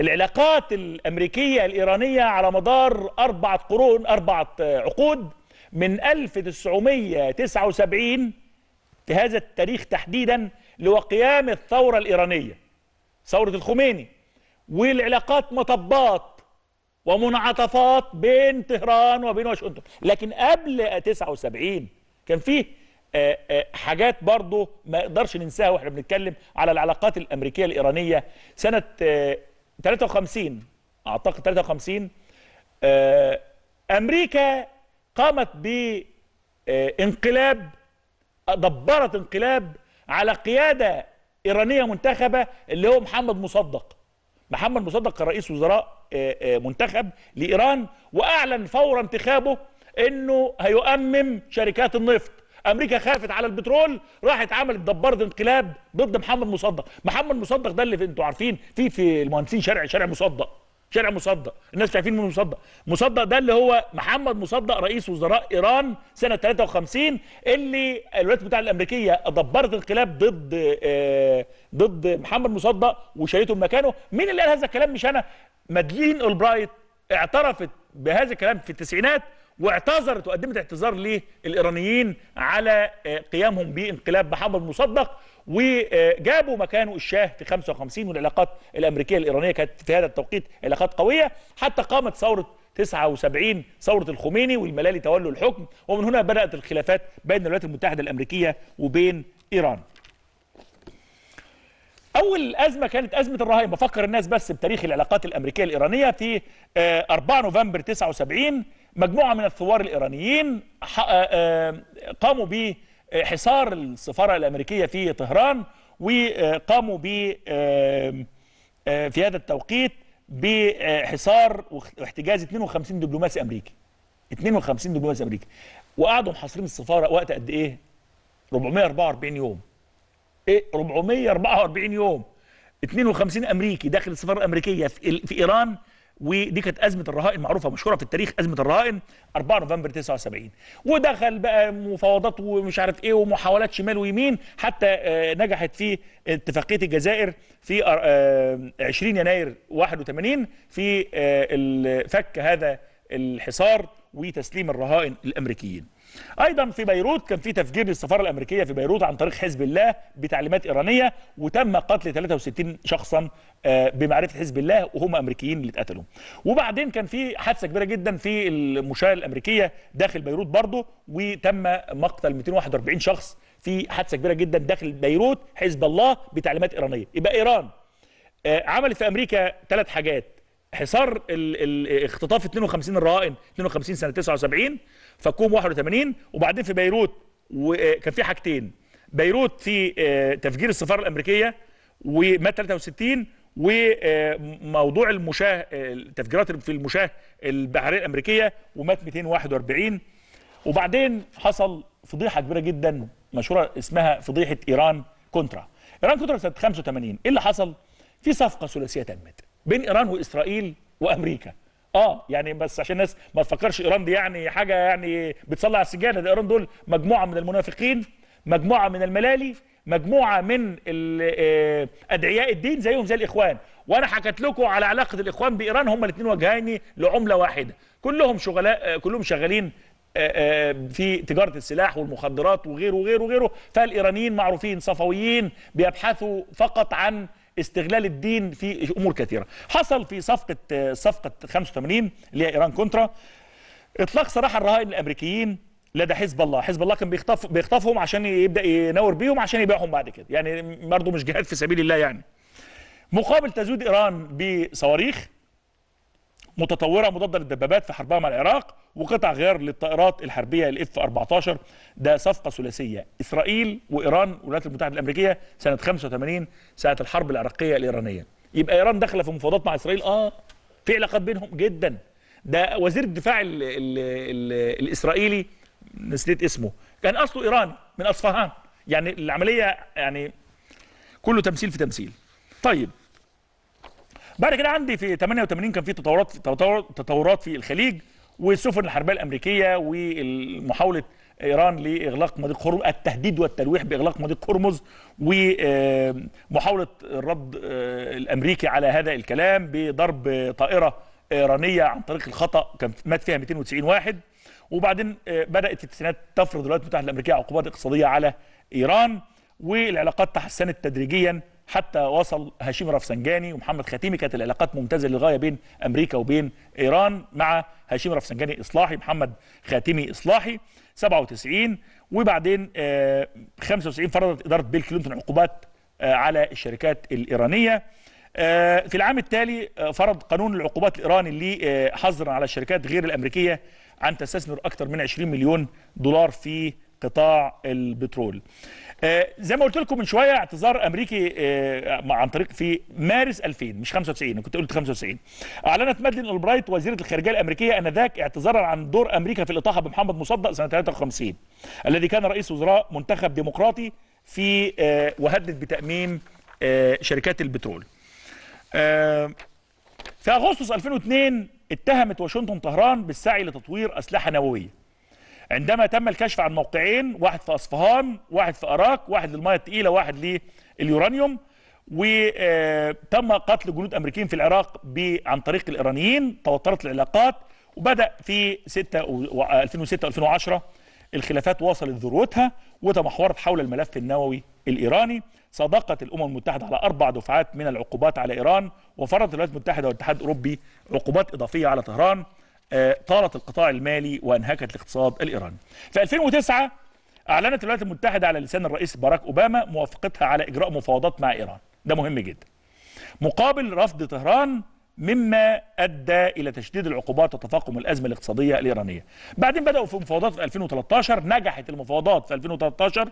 العلاقات الامريكيه الايرانيه على مدار اربعه قرون اربعه عقود من 1979 هذا التاريخ تحديدا لوقيام الثورة الإيرانية ثورة الخميني والعلاقات مطبات ومنعطفات بين طهران وبين واشنطن لكن قبل 79 كان فيه آه، آه، حاجات برضه ما نقدرش ننساها واحنا بنتكلم على العلاقات الامريكيه الايرانيه سنه 53 آه، اعتقد 53 امريكا قامت بانقلاب دبرت انقلاب على قيادة إيرانية منتخبة اللي هو محمد مصدق محمد مصدق كان رئيس وزراء آه، آه، منتخب لإيران وأعلن فور انتخابه أنه هيؤمم شركات النفط امريكا خافت على البترول راحت عملت دبرت انقلاب ضد محمد مصدق محمد مصدق ده اللي انتوا عارفين في في المهندسين شارع شارع مصدق شارع مصدق الناس مش عارفين مين مصدق مصدق ده اللي هو محمد مصدق رئيس وزراء ايران سنه 53 اللي الولايات المتحده الامريكيه دبرت انقلاب ضد آه ضد محمد مصدق وشالته مكانه مين اللي قال هذا الكلام مش انا مادلين البرايت اعترفت بهذا الكلام في التسعينات واعتذرت وقدمت اعتذار للايرانيين على آه، قيامهم بانقلاب محمد مصدق وجابوا مكانه الشاه في 55 والعلاقات الامريكيه الايرانيه كانت في هذا التوقيت علاقات قويه حتى قامت ثوره 79 ثوره الخميني والملالي تولوا الحكم ومن هنا بدات الخلافات بين الولايات المتحده الامريكيه وبين ايران. اول ازمه كانت ازمه الرهائن بفكر الناس بس بتاريخ العلاقات الامريكيه الايرانيه في 4 آه، نوفمبر 79 مجموعة من الثوار الإيرانيين آه، آه، قاموا بحصار السفارة الأمريكية في طهران وقاموا ب في هذا التوقيت بحصار واحتجاز 52 دبلوماسي أمريكي 52 دبلوماسي أمريكي وقعدوا محاصرين السفارة وقت قد إيه 444 يوم ايه 444 يوم 52 امريكي داخل السفاره الامريكيه في, في ايران ودي كانت ازمه الرهائن معروفه مشهوره في التاريخ ازمه الرهائن 4 نوفمبر 79 ودخل بقى مفاوضات ومش عارف ايه ومحاولات شمال ويمين حتى آه، نجحت في اتفاقيه الجزائر في 20 آه، آه، يناير 81 في فك هذا الحصار وتسليم الرهائن الامريكيين ايضا في بيروت كان في تفجير للسفاره الامريكيه في بيروت عن طريق حزب الله بتعليمات ايرانيه وتم قتل 63 شخصا آه، بمعرفه حزب الله وهم امريكيين اللي اتقتلوا وبعدين كان في حادثه كبيره جدا في المشاه الامريكيه داخل بيروت برضه وتم مقتل 241 شخص في حادثه كبيره جدا داخل بيروت حزب الله بتعليمات ايرانيه يبقى ايران آه، عملت في امريكا ثلاث حاجات حصار اختطاف 52 الرهائن 52 سنه 79 فكوم 81 وبعدين في بيروت وكان آه، في حاجتين بيروت في آه، تفجير السفاره الامريكيه وما 63 وموضوع آه، المشاه التفجيرات في المشاه البحريه الامريكيه ومات 241 وبعدين حصل فضيحه كبيره جدا مشهوره اسمها فضيحه ايران كونترا ايران كونترا سنه 85 ايه اللي حصل؟ في صفقه ثلاثيه تمت بين ايران واسرائيل وامريكا اه يعني بس عشان الناس ما تفكرش ايران دي يعني حاجه يعني بتصلع على السجاده ده ايران دول مجموعه من المنافقين مجموعه من الملالي مجموعه من آه، ادعياء الدين زيهم زي الاخوان وانا حكيت لكم على علاقه الاخوان بايران هم الاثنين وجهين لعمله واحده كلهم شغلاء آه، كلهم شغالين آه، في تجاره السلاح والمخدرات وغيره وغيره وغيره فالايرانيين معروفين صفويين بيبحثوا فقط عن استغلال الدين في امور كثيره حصل في صفقه صفقه 85 اللي هي ايران كونترا اطلاق سراح الرهائن الامريكيين لدى حزب الله حزب الله كان بيخطف بيخطفهم عشان يبدا ينور بيهم عشان يبيعهم بعد كده يعني برضه مش جهاد في سبيل الله يعني مقابل تزويد ايران بصواريخ متطوره مضاده للدبابات في حربها مع العراق وقطع غيار للطائرات الحربيه الاف 14 ده صفقه ثلاثيه اسرائيل وايران والولايات المتحده الامريكيه سنه 85 سنه الحرب العراقيه الايرانيه يبقى ايران داخله في مفاوضات مع اسرائيل اه في علاقات بينهم جدا ده وزير الدفاع الـ الـ الـ الاسرائيلي نسيت اسمه كان اصله ايراني من اصفهان يعني العمليه يعني كله تمثيل في تمثيل طيب بعد كده عندي في 88 كان في تطورات تطورات في الخليج والسفن الحربيه الامريكيه ومحاوله ايران لاغلاق مضيق هرمز التهديد والتلويح باغلاق مضيق هرمز ومحاوله الرد آه، الامريكي على هذا الكلام بضرب طائره ايرانيه عن طريق الخطا كان مات فيها 290 واحد وبعدين آه، بدات في التسعينات تفرض الولايات المتحده الامريكيه عقوبات اقتصاديه على ايران والعلاقات تحسنت تدريجيا حتى وصل هشيم رفسنجاني ومحمد خاتيمي كانت العلاقات ممتازه للغايه بين امريكا وبين ايران مع هشيم رفسنجاني اصلاحي محمد خاتيمي اصلاحي 97 وبعدين 95 آه، فرضت اداره بيل كلينتون عقوبات آه، على الشركات الايرانيه آه، في العام التالي فرض قانون العقوبات الايراني اللي حظرا على الشركات غير الامريكيه عن تستثمر اكثر من 20 مليون دولار في قطاع البترول آه، زي ما قلت لكم من شويه اعتذار امريكي آه، عن طريق في مارس 2000 مش 95 انا كنت قلت 95 اعلنت مادلين البرايت وزيره الخارجيه الامريكيه انذاك اعتذارا عن دور امريكا في الاطاحه بمحمد مصدق سنه 53 الذي كان رئيس وزراء منتخب ديمقراطي في آه، وهدد بتاميم شركات البترول في اغسطس 2002 اتهمت واشنطن طهران بالسعي لتطوير اسلحه نوويه عندما تم الكشف عن موقعين واحد في أصفهان واحد في أراك واحد للميه الثقيلة واحد لليورانيوم وتم آه، قتل جنود أمريكيين في العراق عن طريق الإيرانيين توترت العلاقات وبدأ في 6 2006 و2010 الخلافات وصلت ذروتها وتمحورت حول الملف النووي الإيراني صدقت الأمم المتحدة على أربع دفعات من العقوبات على إيران وفرضت الولايات المتحدة والاتحاد الأوروبي عقوبات إضافية على طهران آه، طارت القطاع المالي وانهكت الاقتصاد الايراني في 2009 اعلنت الولايات المتحده على لسان الرئيس باراك اوباما موافقتها على اجراء مفاوضات مع ايران ده مهم جدا مقابل رفض طهران مما ادى الى تشديد العقوبات وتفاقم الازمه الاقتصاديه الايرانيه. بعدين بداوا في مفاوضات في 2013 نجحت المفاوضات في 2013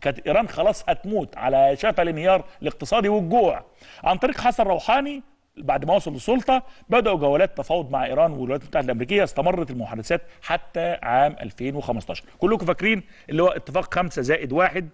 كانت ايران خلاص هتموت على شفا الانهيار الاقتصادي والجوع عن طريق حسن روحاني بعد ما وصل للسلطه بداوا جولات تفاوض مع ايران والولايات المتحده الامريكيه استمرت المحادثات حتى عام 2015 كلكم فاكرين اللي هو اتفاق 5 زائد 1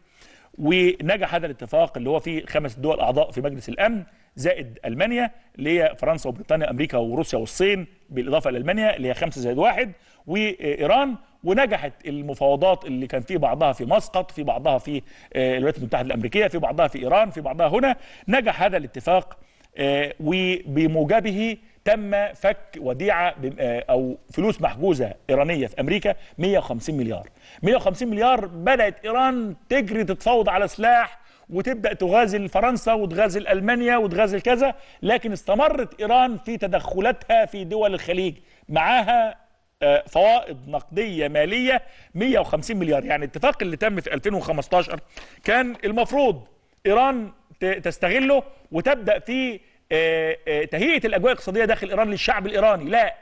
ونجح هذا الاتفاق اللي هو فيه خمس دول اعضاء في مجلس الامن زائد المانيا اللي هي فرنسا وبريطانيا وامريكا وروسيا والصين بالاضافه لالمانيا اللي هي 5 زائد 1 وايران ونجحت المفاوضات اللي كان في بعضها في مسقط في بعضها في آه، الولايات المتحده الامريكيه في بعضها في ايران في بعضها هنا نجح هذا الاتفاق آه، وبموجبه تم فك وديعة آه، أو فلوس محجوزة إيرانية في أمريكا 150 مليار 150 مليار بدأت إيران تجري تتفاوض على سلاح وتبدأ تغازل فرنسا وتغازل ألمانيا وتغازل كذا لكن استمرت إيران في تدخلاتها في دول الخليج معاها آه، فوائد نقدية مالية 150 مليار يعني الاتفاق اللي تم في 2015 كان المفروض إيران تستغله وتبدا في آه، آه، تهيئه الاجواء الاقتصاديه داخل ايران للشعب الايراني لا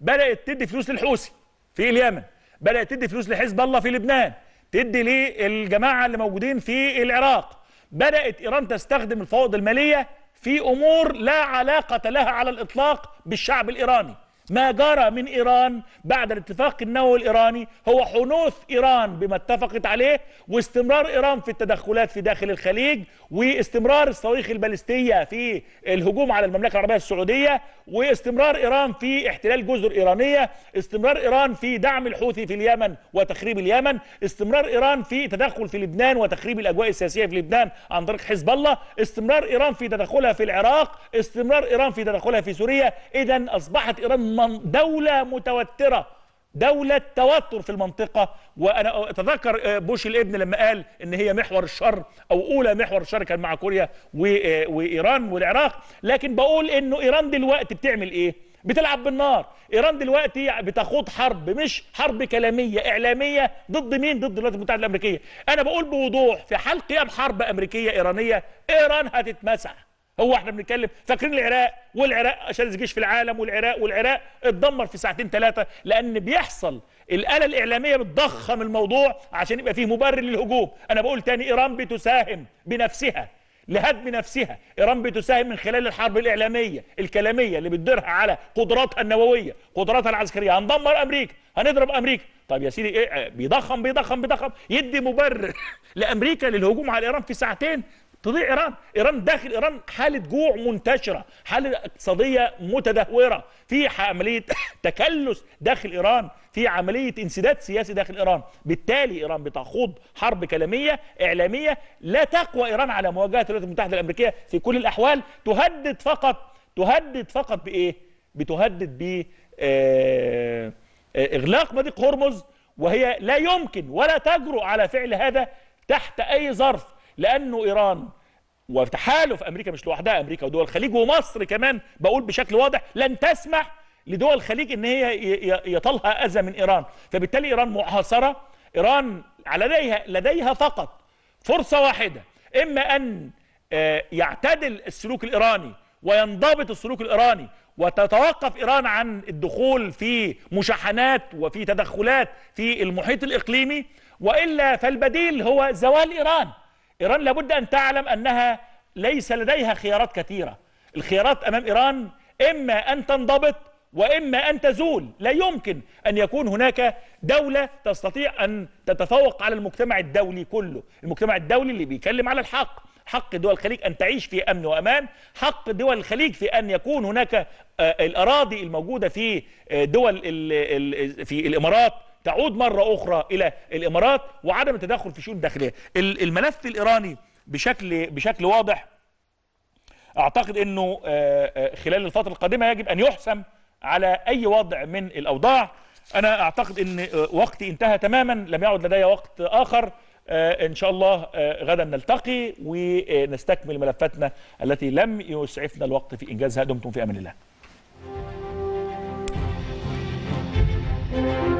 بدات تدي فلوس للحوثي في اليمن بدات تدي فلوس لحزب الله في لبنان تدي للجماعه اللي موجودين في العراق بدات ايران تستخدم الفوائد الماليه في امور لا علاقه لها على الاطلاق بالشعب الايراني ما جرى من إيران بعد الاتفاق النووي الإيراني هو حنوث إيران بما اتفقت عليه واستمرار إيران في التدخلات في داخل الخليج واستمرار الصواريخ البالستية في الهجوم على المملكة العربية السعودية واستمرار إيران في احتلال جزر إيرانية استمرار إيران في دعم الحوثي في اليمن وتخريب اليمن استمرار إيران في تدخل في لبنان وتخريب الأجواء السياسية في لبنان عن طريق حزب الله استمرار إيران في تدخلها في العراق استمرار إيران في تدخلها في سوريا إذا أصبحت إيران دولة متوترة دولة توتر في المنطقة وأنا أتذكر آه، بوش الابن لما قال إن هي محور الشر أو أولى محور الشر كان مع كوريا آه، وإيران والعراق لكن بقول إنه إيران دلوقتي بتعمل إيه؟ بتلعب بالنار ايران دلوقتي بتخوض حرب مش حرب كلاميه اعلاميه ضد مين ضد الولايات المتحده الامريكيه انا بقول بوضوح في حال قيام حرب امريكيه ايرانيه ايران هتتمسح هو احنا بنتكلم فاكرين العراق والعراق اشد جيش في العالم والعراق والعراق اتدمر في ساعتين ثلاثه لان بيحصل الاله الاعلاميه بتضخم الموضوع عشان يبقى فيه مبرر للهجوم انا بقول تاني ايران بتساهم بنفسها لهدم نفسها ايران بتساهم من خلال الحرب الاعلاميه الكلاميه اللي بتديرها على قدراتها النوويه قدراتها العسكريه هندمر امريكا هنضرب امريكا طب يا سيدي ايه بيضخم بيضخم بيضخم يدي مبرر لامريكا للهجوم على ايران في ساعتين تضيع ايران ايران داخل ايران حاله جوع منتشره حاله اقتصاديه متدهوره في عمليه تكلس داخل ايران في عمليه انسداد سياسي داخل ايران بالتالي ايران بتخوض حرب كلاميه اعلاميه لا تقوى ايران على مواجهه الولايات المتحده الامريكيه في كل الاحوال تهدد فقط تهدد فقط بايه بتهدد ب آه، آه، اغلاق مضيق هرمز وهي لا يمكن ولا تجرؤ على فعل هذا تحت اي ظرف لانه ايران وتحالف امريكا مش لوحدها امريكا ودول الخليج ومصر كمان بقول بشكل واضح لن تسمح لدول الخليج ان هي يطالها اذى من ايران فبالتالي ايران محاصره ايران لديها لديها فقط فرصه واحده اما ان آه، يعتدل السلوك الايراني وينضبط السلوك الايراني وتتوقف ايران عن الدخول في مشاحنات وفي تدخلات في المحيط الاقليمي والا فالبديل هو زوال ايران إيران لابد أن تعلم أنها ليس لديها خيارات كثيرة الخيارات أمام إيران إما أن تنضبط وإما أن تزول لا يمكن أن يكون هناك دولة تستطيع أن تتفوق على المجتمع الدولي كله المجتمع الدولي اللي بيتكلم على الحق حق دول الخليج أن تعيش في أمن وأمان حق دول الخليج في أن يكون هناك آه، الأراضي الموجودة في آه، دول في الإمارات تعود مرة أخرى إلى الإمارات وعدم التدخل في شؤون الداخلية الملف الإيراني بشكل, بشكل واضح أعتقد أنه آه، آه، خلال الفترة القادمة يجب أن يحسم على أي وضع من الأوضاع أنا أعتقد أن آه، وقتي انتهى تماما لم يعد لدي وقت آخر إن شاء الله غدا نلتقي ونستكمل ملفاتنا التي لم يسعفنا الوقت في إنجازها دمتم في أمان الله